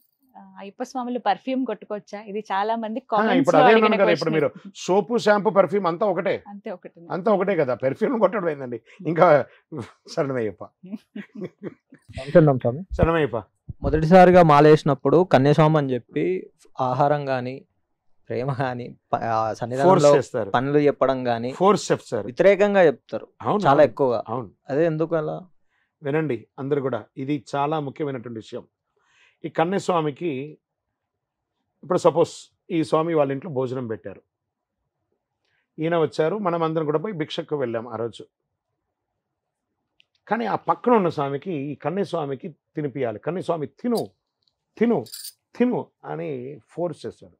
అయ్యప్ప స్వాములు పర్ఫ్యూమ్ కొట్టుకోవచ్చా ఇది చాలా మంది ఇప్పుడు అదే కదా ఇప్పుడు మీరు సోపు షాంపూ పర్ఫ్యూమ్ అంతా ఒకటే అంతే ఒకటే అంతా ఒకటే కదా పెర్ఫ్యూమ్ కొట్టడం ఏందండి ఇంకా సరణమయ్యప్ప సరణమయ్యప్ప మొదటిసారిగా మాలేసినప్పుడు కన్యాస్వామి అని చెప్పి ఆహారం కానీ ప్రేమ కానీ సన్నిధానంలో పనులు చెప్పడం కానీ ఫోర్స్ చెప్తారు వ్యతిరేకంగా చెప్తారు చాలా ఎక్కువగా అవును అదే ఎందుకు అలా వినండి అందరు కూడా ఇది చాలా ముఖ్యమైనటువంటి విషయం ఈ కన్నస్వామికి ఇప్పుడు సపోజ్ ఈ స్వామి వాళ్ళ ఇంట్లో భోజనం పెట్టారు ఈయన వచ్చారు మనం అందరం కూడా పోయి భిక్షకు వెళ్ళాం ఆ రోజు కానీ ఆ పక్కన ఉన్న స్వామికి ఈ కన్నస్వామికి తినిపియాలి కన్నస్వామి తిను తిను తిను అని ఫోర్స్ చేశాడు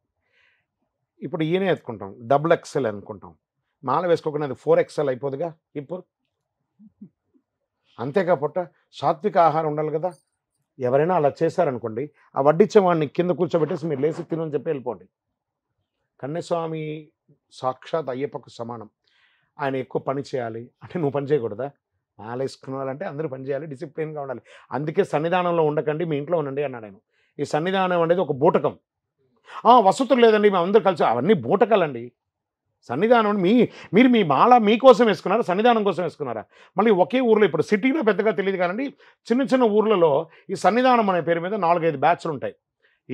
ఇప్పుడు ఈయనే ఎత్తుకుంటాం డబుల్ ఎక్సెల్ అనుకుంటాం మాల వేసుకోకుండా అది ఫోర్ ఎక్సెల్ అయిపోదుగా ఇప్పుడు అంతేకా పొట్ట సాత్విక ఆహారం ఉండాలి కదా ఎవరైనా అలా చేశారనుకోండి ఆ వడ్డిచ్చే వాడిని కింద కూర్చోబెట్టేసి మీరు లేచి అని చెప్పి వెళ్ళిపోండి కన్నస్వామి సాక్షాత్ అయ్యప్పకు సమానం ఆయన ఎక్కువ పని చేయాలి అంటే నువ్వు పని చేయకూడదా మాల అందరూ పని చేయాలి డిసిప్లిన్గా ఉండాలి అందుకే సన్నిధానంలో ఉండకండి మీ ఇంట్లో ఉండండి అన్నాడు ఆయన ఈ సన్నిధానం అనేది ఒక బూటకం వసతులు లేదండి మేము అందరూ కలిసి అవన్నీ బూటకాలండి సన్నిధానం మీ మీరు మీ మాల మీకోసం వేసుకున్నారా సన్నిధానం కోసం వేసుకున్నారా మళ్ళీ ఒకే ఊర్లో ఇప్పుడు సిటీలో పెద్దగా తెలియదు కానండి చిన్న చిన్న ఊర్లలో ఈ సన్నిధానం అనే పేరు మీద నాలుగైదు బ్యాచ్లు ఉంటాయి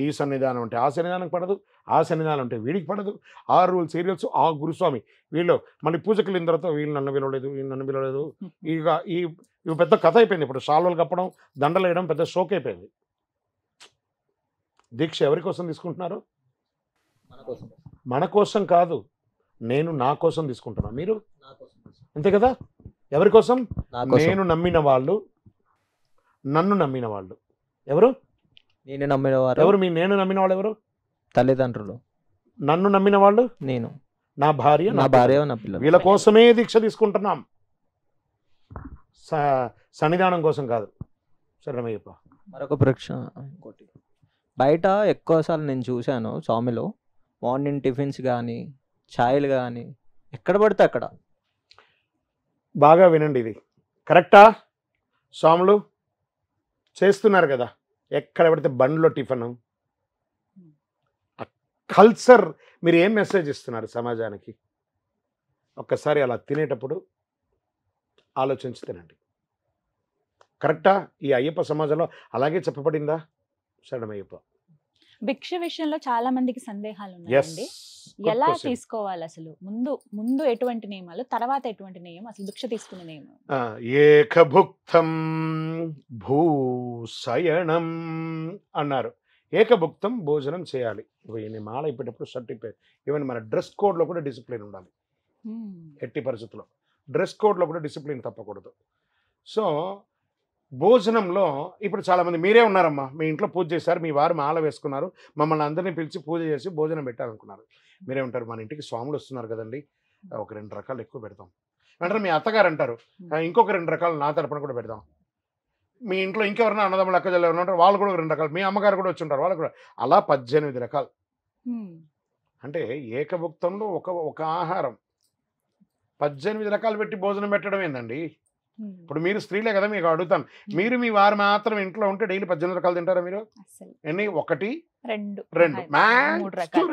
ఈ సన్నిధానం అంటే ఆ సన్నిధానం పడదు ఆ సన్నిధానం అంటే వీడికి పడదు ఆ రూల్ సీరియల్స్ ఆ గురుస్వామి వీళ్ళు మళ్ళీ పూజకు వెళ్ళిన తర్వాత వీళ్ళు నన్ను వినలేదు వీళ్ళు నన్ను వినలేదు ఇక ఈ ఇవి పెద్ద కథ అయిపోయింది ఇప్పుడు షాల్వలు కప్పడం దండలు వేయడం పెద్ద షోక్ అయిపోయింది దీక్ష ఎవరి కోసం తీసుకుంటున్నారు మన కోసం కాదు నేను నా కోసం తీసుకుంటున్నా మీరు అంతే కదా ఎవరి కోసం నేను నమ్మిన వాళ్ళు నన్ను నమ్మిన వాళ్ళు ఎవరు నేను నమ్మిన వాళ్ళు ఎవరు మీ నేను నమ్మిన వాళ్ళు ఎవరు తల్లిదండ్రులు నన్ను నమ్మిన వాళ్ళు నేను నా భార్య నా భార్య నా పిల్లలు వీళ్ళ కోసమే దీక్ష తీసుకుంటున్నాం సన్నిధానం కోసం కాదు సరే మరొక ప్రక్ష ఇంకోటి బయట ఎక్కువసార్లు నేను చూశాను స్వామిలో మార్నింగ్ టిఫిన్స్ కానీ ఛాయలు కానీ ఎక్కడ పడితే అక్కడ బాగా వినండి ఇది కరెక్టా స్వాములు చేస్తున్నారు కదా ఎక్కడ పడితే బండ్లో టిఫిన్ కల్చర్ మీరు ఏం మెసేజ్ ఇస్తున్నారు సమాజానికి ఒక్కసారి అలా తినేటప్పుడు ఆలోచించి తినండి కరెక్టా ఈ అయ్యప్ప సమాజంలో అలాగే చెప్పబడిందా అయ్యప్ప భిక్ష విషయంలో చాలా మందికి సందేహాలు ఉన్నాయండి ఎలా తీసుకోవాలి అసలు ముందు ముందు ఎటువంటి నియమాలు తర్వాత ఎటువంటి నియమం అసలు భిక్ష తీసుకునే నియమం ఏకభుక్తం భూసయణం అన్నారు ఏకభుక్తం భోజనం చేయాలి ఈయన మాల ఇప్పటిప్పుడు షర్ట్ ఈవెన్ మన డ్రెస్ కోడ్లో కూడా డిసిప్లిన్ ఉండాలి ఎట్టి పరిస్థితుల్లో డ్రెస్ కోడ్లో కూడా డిసిప్లిన్ తప్పకూడదు సో భోజనంలో ఇప్పుడు చాలామంది మీరే ఉన్నారమ్మా మీ ఇంట్లో పూజ చేశారు మీ వారు మాల వేసుకున్నారు మమ్మల్ని అందరినీ పిలిచి పూజ చేసి భోజనం పెట్టాలనుకున్నారు మీరేమంటారు మన ఇంటికి స్వాములు వస్తున్నారు కదండి ఒక రెండు రకాలు ఎక్కువ పెడతాం అంటారు మీ అత్తగారు అంటారు ఇంకొక రెండు రకాలు నా తరపున కూడా పెడతాం మీ ఇంట్లో ఇంకెవరైనా అన్నదమ్ములు అక్క జల్లెవరు ఉంటారు వాళ్ళు కూడా రెండు రకాలు మీ అమ్మగారు కూడా వచ్చి ఉంటారు వాళ్ళు కూడా అలా పద్దెనిమిది రకాలు అంటే ఏకభుక్తంలో ఒక ఒక ఆహారం పద్దెనిమిది రకాలు పెట్టి భోజనం పెట్టడం ఏందండి ఇప్పుడు మీరు స్త్రీలే కదా మీకు అడుగుతాను మీరు మీ వారు మాత్రం ఇంట్లో ఉంటే డైలీ పద్దెనిమిది రకాలు తింటారా మీరు ఎన్ని ఒకటి రెండు రెండు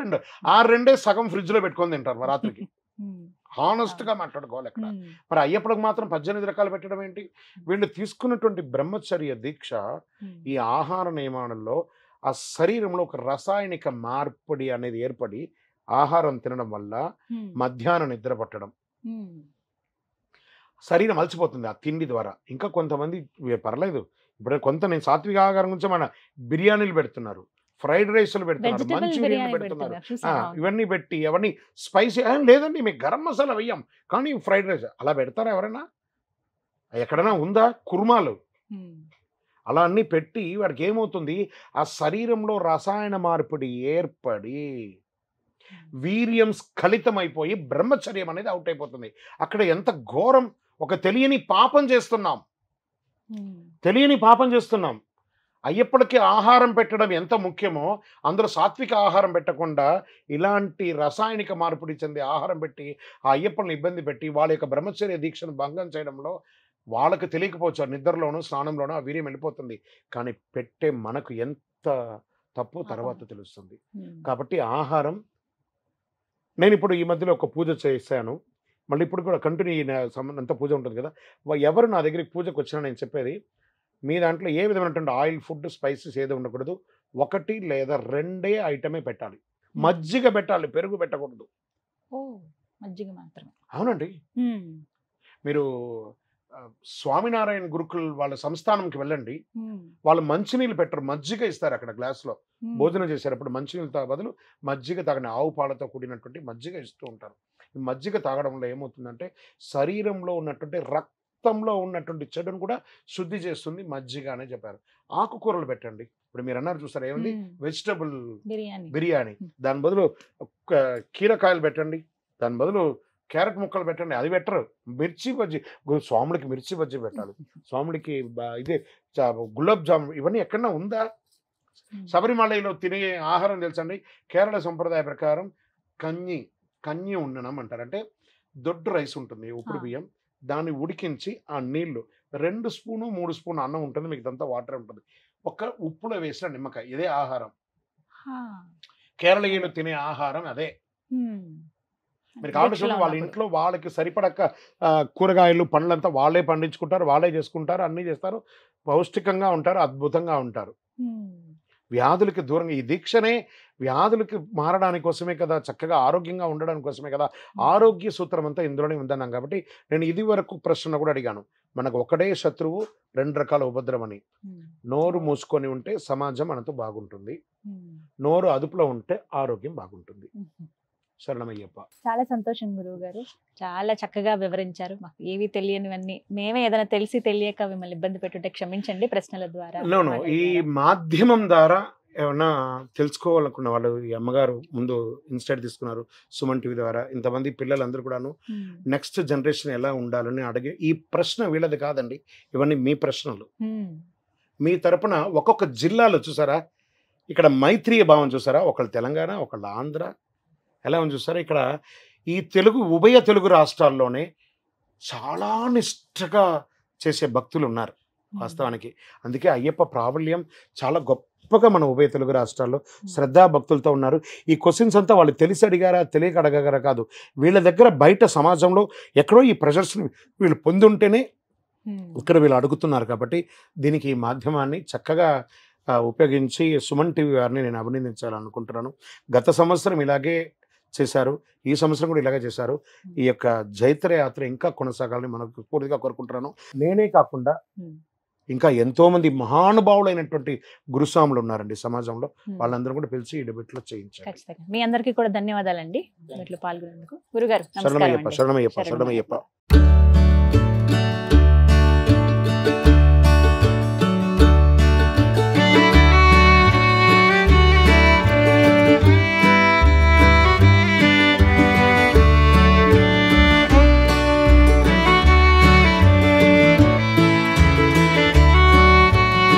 రెండు ఆ రెండే సగం ఫ్రిడ్జ్ లో పెట్టుకొని తింటారు రాత్రికి హానెస్ట్ గా మాట్లాడుకోవాలి అక్కడ మరి అయ్యప్పటికి మాత్రం పద్దెనిమిది రకాలు పెట్టడం ఏంటి వీళ్ళు తీసుకున్నటువంటి బ్రహ్మచర్య దీక్ష ఈ ఆహార నియమాలలో ఆ శరీరంలో ఒక రసాయనిక మార్పిడి అనేది ఏర్పడి ఆహారం తినడం వల్ల మధ్యాహ్నం నిద్ర పట్టడం శరీరం అలసిపోతుంది ఆ తిండి ద్వారా ఇంకా కొంతమంది పర్లేదు ఇప్పుడు కొంత నేను సాత్విక ఆహారం గురించి మన బిర్యానీలు పెడుతున్నారు ఫ్రైడ్ రైస్లు పెడుతున్నారు మంచూరియన్లు పెడుతున్నారు ఇవన్నీ పెట్టి అవన్నీ స్పైసీ లేదండి మీకు గరం మసాలా వెయ్యం కానీ ఫ్రైడ్ రైస్ అలా పెడతారా ఎవరైనా ఎక్కడైనా ఉందా కుర్మాలు అలా అన్నీ పెట్టి వాడికి ఏమవుతుంది ఆ శరీరంలో రసాయన మార్పిడి ఏర్పడి వీర్యం స్ఖలితమైపోయి బ్రహ్మచర్యం అనేది అవుట్ అయిపోతుంది అక్కడ ఎంత ఘోరం ఒక తెలియని పాపం చేస్తున్నాం hmm. తెలియని పాపం చేస్తున్నాం అయ్యప్పటికి ఆహారం పెట్టడం ఎంత ముఖ్యమో అందరూ సాత్విక ఆహారం పెట్టకుండా ఇలాంటి రసాయనిక మార్పిడి చెంది ఆహారం పెట్టి ఆ అయ్యప్పని ఇబ్బంది పెట్టి వాళ్ళ యొక్క బ్రహ్మచర్య దీక్షను భంగం చేయడంలో వాళ్ళకు తెలియకపోవచ్చు నిద్రలోనూ స్నానంలోనూ ఆ వీర్యం వెళ్ళిపోతుంది కానీ పెట్టే మనకు ఎంత తప్పు తర్వాత తెలుస్తుంది hmm. కాబట్టి ఆహారం నేను ఇప్పుడు ఈ మధ్యలో ఒక పూజ చేశాను మళ్ళీ ఇప్పుడు కూడా కంటిన్యూ అంత పూజ ఉంటుంది కదా ఎవరు నా దగ్గరికి పూజకు వచ్చినా నేను చెప్పేది మీ దాంట్లో ఏ విధమైనటువంటి ఆయిల్ ఫుడ్ స్పైసెస్ ఏది ఉండకూడదు ఒకటి లేదా రెండే ఐటమే పెట్టాలి మజ్జిగ పెట్టాలి పెరుగు పెట్టకూడదు మజ్జిగ మాత్రమే అవునండి మీరు స్వామినారాయణ గురుకులు వాళ్ళ సంస్థానంకి వెళ్ళండి వాళ్ళు మంచినీళ్ళు పెట్టరు మజ్జిగ ఇస్తారు అక్కడ లో భోజనం చేసేటప్పుడు మంచినీళ్ళతో బదులు మజ్జిగ తాగని ఆవు పాలతో కూడినటువంటి మజ్జిగ ఇస్తూ ఉంటారు మజ్జిగ తాగడం వల్ల ఏమవుతుందంటే శరీరంలో ఉన్నటువంటి రక్తంలో ఉన్నటువంటి చెడును కూడా శుద్ధి చేస్తుంది మజ్జిగ అనే చెప్పారు ఆకుకూరలు పెట్టండి ఇప్పుడు మీరు అన్నారు చూస్తారు ఏముంది వెజిటబుల్ బిర్యానీ బిర్యానీ దాని బదులు కీరకాయలు పెట్టండి దాని బదులు క్యారెట్ ముక్కలు పెట్టండి అది పెట్టరు మిర్చి బజ్జీ స్వాములకి మిర్చి బజ్జీ పెట్టాలి స్వాములకి ఇదే గులాబ్ జామ్ ఇవన్నీ ఎక్కడన్నా ఉందా శబరిమలలో తినే ఆహారం తెలుసండి కేరళ సంప్రదాయ ప్రకారం కഞ്ഞി కഞ്ഞి ఉండడం అంటారు అంటే దొడ్డు రైస్ ఉంటుంది ఉప్పుడు బియ్యం దాన్ని ఉడికించి ఆ నీళ్లు రెండు స్పూను మూడు స్పూన్ అన్నం ఉంటుంది మీకు ఇదంతా వాటర్ ఉంటుంది ఒక ఉప్పులో వేసిన నిమ్మకాయ ఇదే ఆహారం కేరళీయులు తినే ఆహారం అదే మీరు కావాల్సిన వాళ్ళ ఇంట్లో వాళ్ళకి సరిపడక కూరగాయలు పండ్లంతా వాళ్ళే పండించుకుంటారు వాళ్ళే చేసుకుంటారు అన్నీ చేస్తారు పౌష్టికంగా ఉంటారు అద్భుతంగా ఉంటారు వ్యాధులకి దూరంగా ఈ దీక్షనే వ్యాధులకి మారడానికి కోసమే కదా చక్కగా ఆరోగ్యంగా ఉండడానికి కోసమే కదా ఆరోగ్య సూత్రం అంతా ఇందులోనే ఉందన్నాం కాబట్టి నేను ఇది వరకు ప్రశ్న కూడా అడిగాను మనకు ఒకటే శత్రువు రెండు రకాల ఉపద్రవని నోరు మూసుకొని ఉంటే సమాజం మనతో బాగుంటుంది నోరు అదుపులో ఉంటే ఆరోగ్యం బాగుంటుంది శరణమయ్యప్ప చాలా సంతోషం గురువు గారు చాలా చక్కగా వివరించారు మాకు ఏవి తెలియనివన్నీ మేమే ఏదైనా తెలిసి తెలియక మిమ్మల్ని ఇబ్బంది పెట్టుంటే క్షమించండి ప్రశ్నల ద్వారా ఈ మాధ్యమం ద్వారా ఏమన్నా తెలుసుకోవాలనుకున్న వాళ్ళు ఈ అమ్మగారు ముందు ఇన్స్టైట్ తీసుకున్నారు సుమన్ టీవీ ద్వారా ఇంతమంది పిల్లలందరూ కూడాను hmm. నెక్స్ట్ జనరేషన్ ఎలా ఉండాలని అడిగే ఈ ప్రశ్న వీళ్ళది కాదండి ఇవన్నీ మీ ప్రశ్నలు hmm. మీ తరపున ఒక్కొక్క జిల్లాలో చూసారా ఇక్కడ మైత్రీయ భావం చూసారా ఒకళ్ళు తెలంగాణ ఒకళ్ళు ఆంధ్ర ఎలా ఉంది చూస్తారా ఇక్కడ ఈ తెలుగు ఉభయ తెలుగు రాష్ట్రాల్లోనే చాలా నిష్ఠగా చేసే భక్తులు ఉన్నారు వాస్తవానికి అందుకే అయ్యప్ప ప్రాబల్యం చాలా గొప్పగా మన ఉభయ తెలుగు రాష్ట్రాల్లో శ్రద్ధా భక్తులతో ఉన్నారు ఈ క్వశ్చన్స్ అంతా వాళ్ళు తెలిసి అడిగారా తెలియక అడగగరా కాదు వీళ్ళ దగ్గర బయట సమాజంలో ఎక్కడో ఈ ప్రెషర్స్ని వీళ్ళు పొందుంటేనే ఇక్కడ వీళ్ళు అడుగుతున్నారు కాబట్టి దీనికి ఈ మాధ్యమాన్ని చక్కగా ఉపయోగించి సుమన్ టీవీ వారిని నేను అభినందించాలనుకుంటున్నాను గత సంవత్సరం ఇలాగే చేశారు ఈ సంవత్సరం కూడా ఇలాగే చేశారు ఈ యొక్క జైత్ర యాత్ర ఇంకా కొనసాగాలని మనకు పూర్తిగా కోరుకుంటున్నాను నేనే కాకుండా ఇంకా ఎంతో మంది మహానుభావులైనటువంటి గురుస్వాములు ఉన్నారండి సమాజంలో వాళ్ళందరూ కూడా పిలిచి ఈ డిబేట్ లో చేయించారు మీ అందరికీ కూడా ధన్యవాదాలండి పాల్గొనేందుకు గురుగారు శరణమయ్యప్ప శరణమయ్యప్ప శరణమయ్యప్ప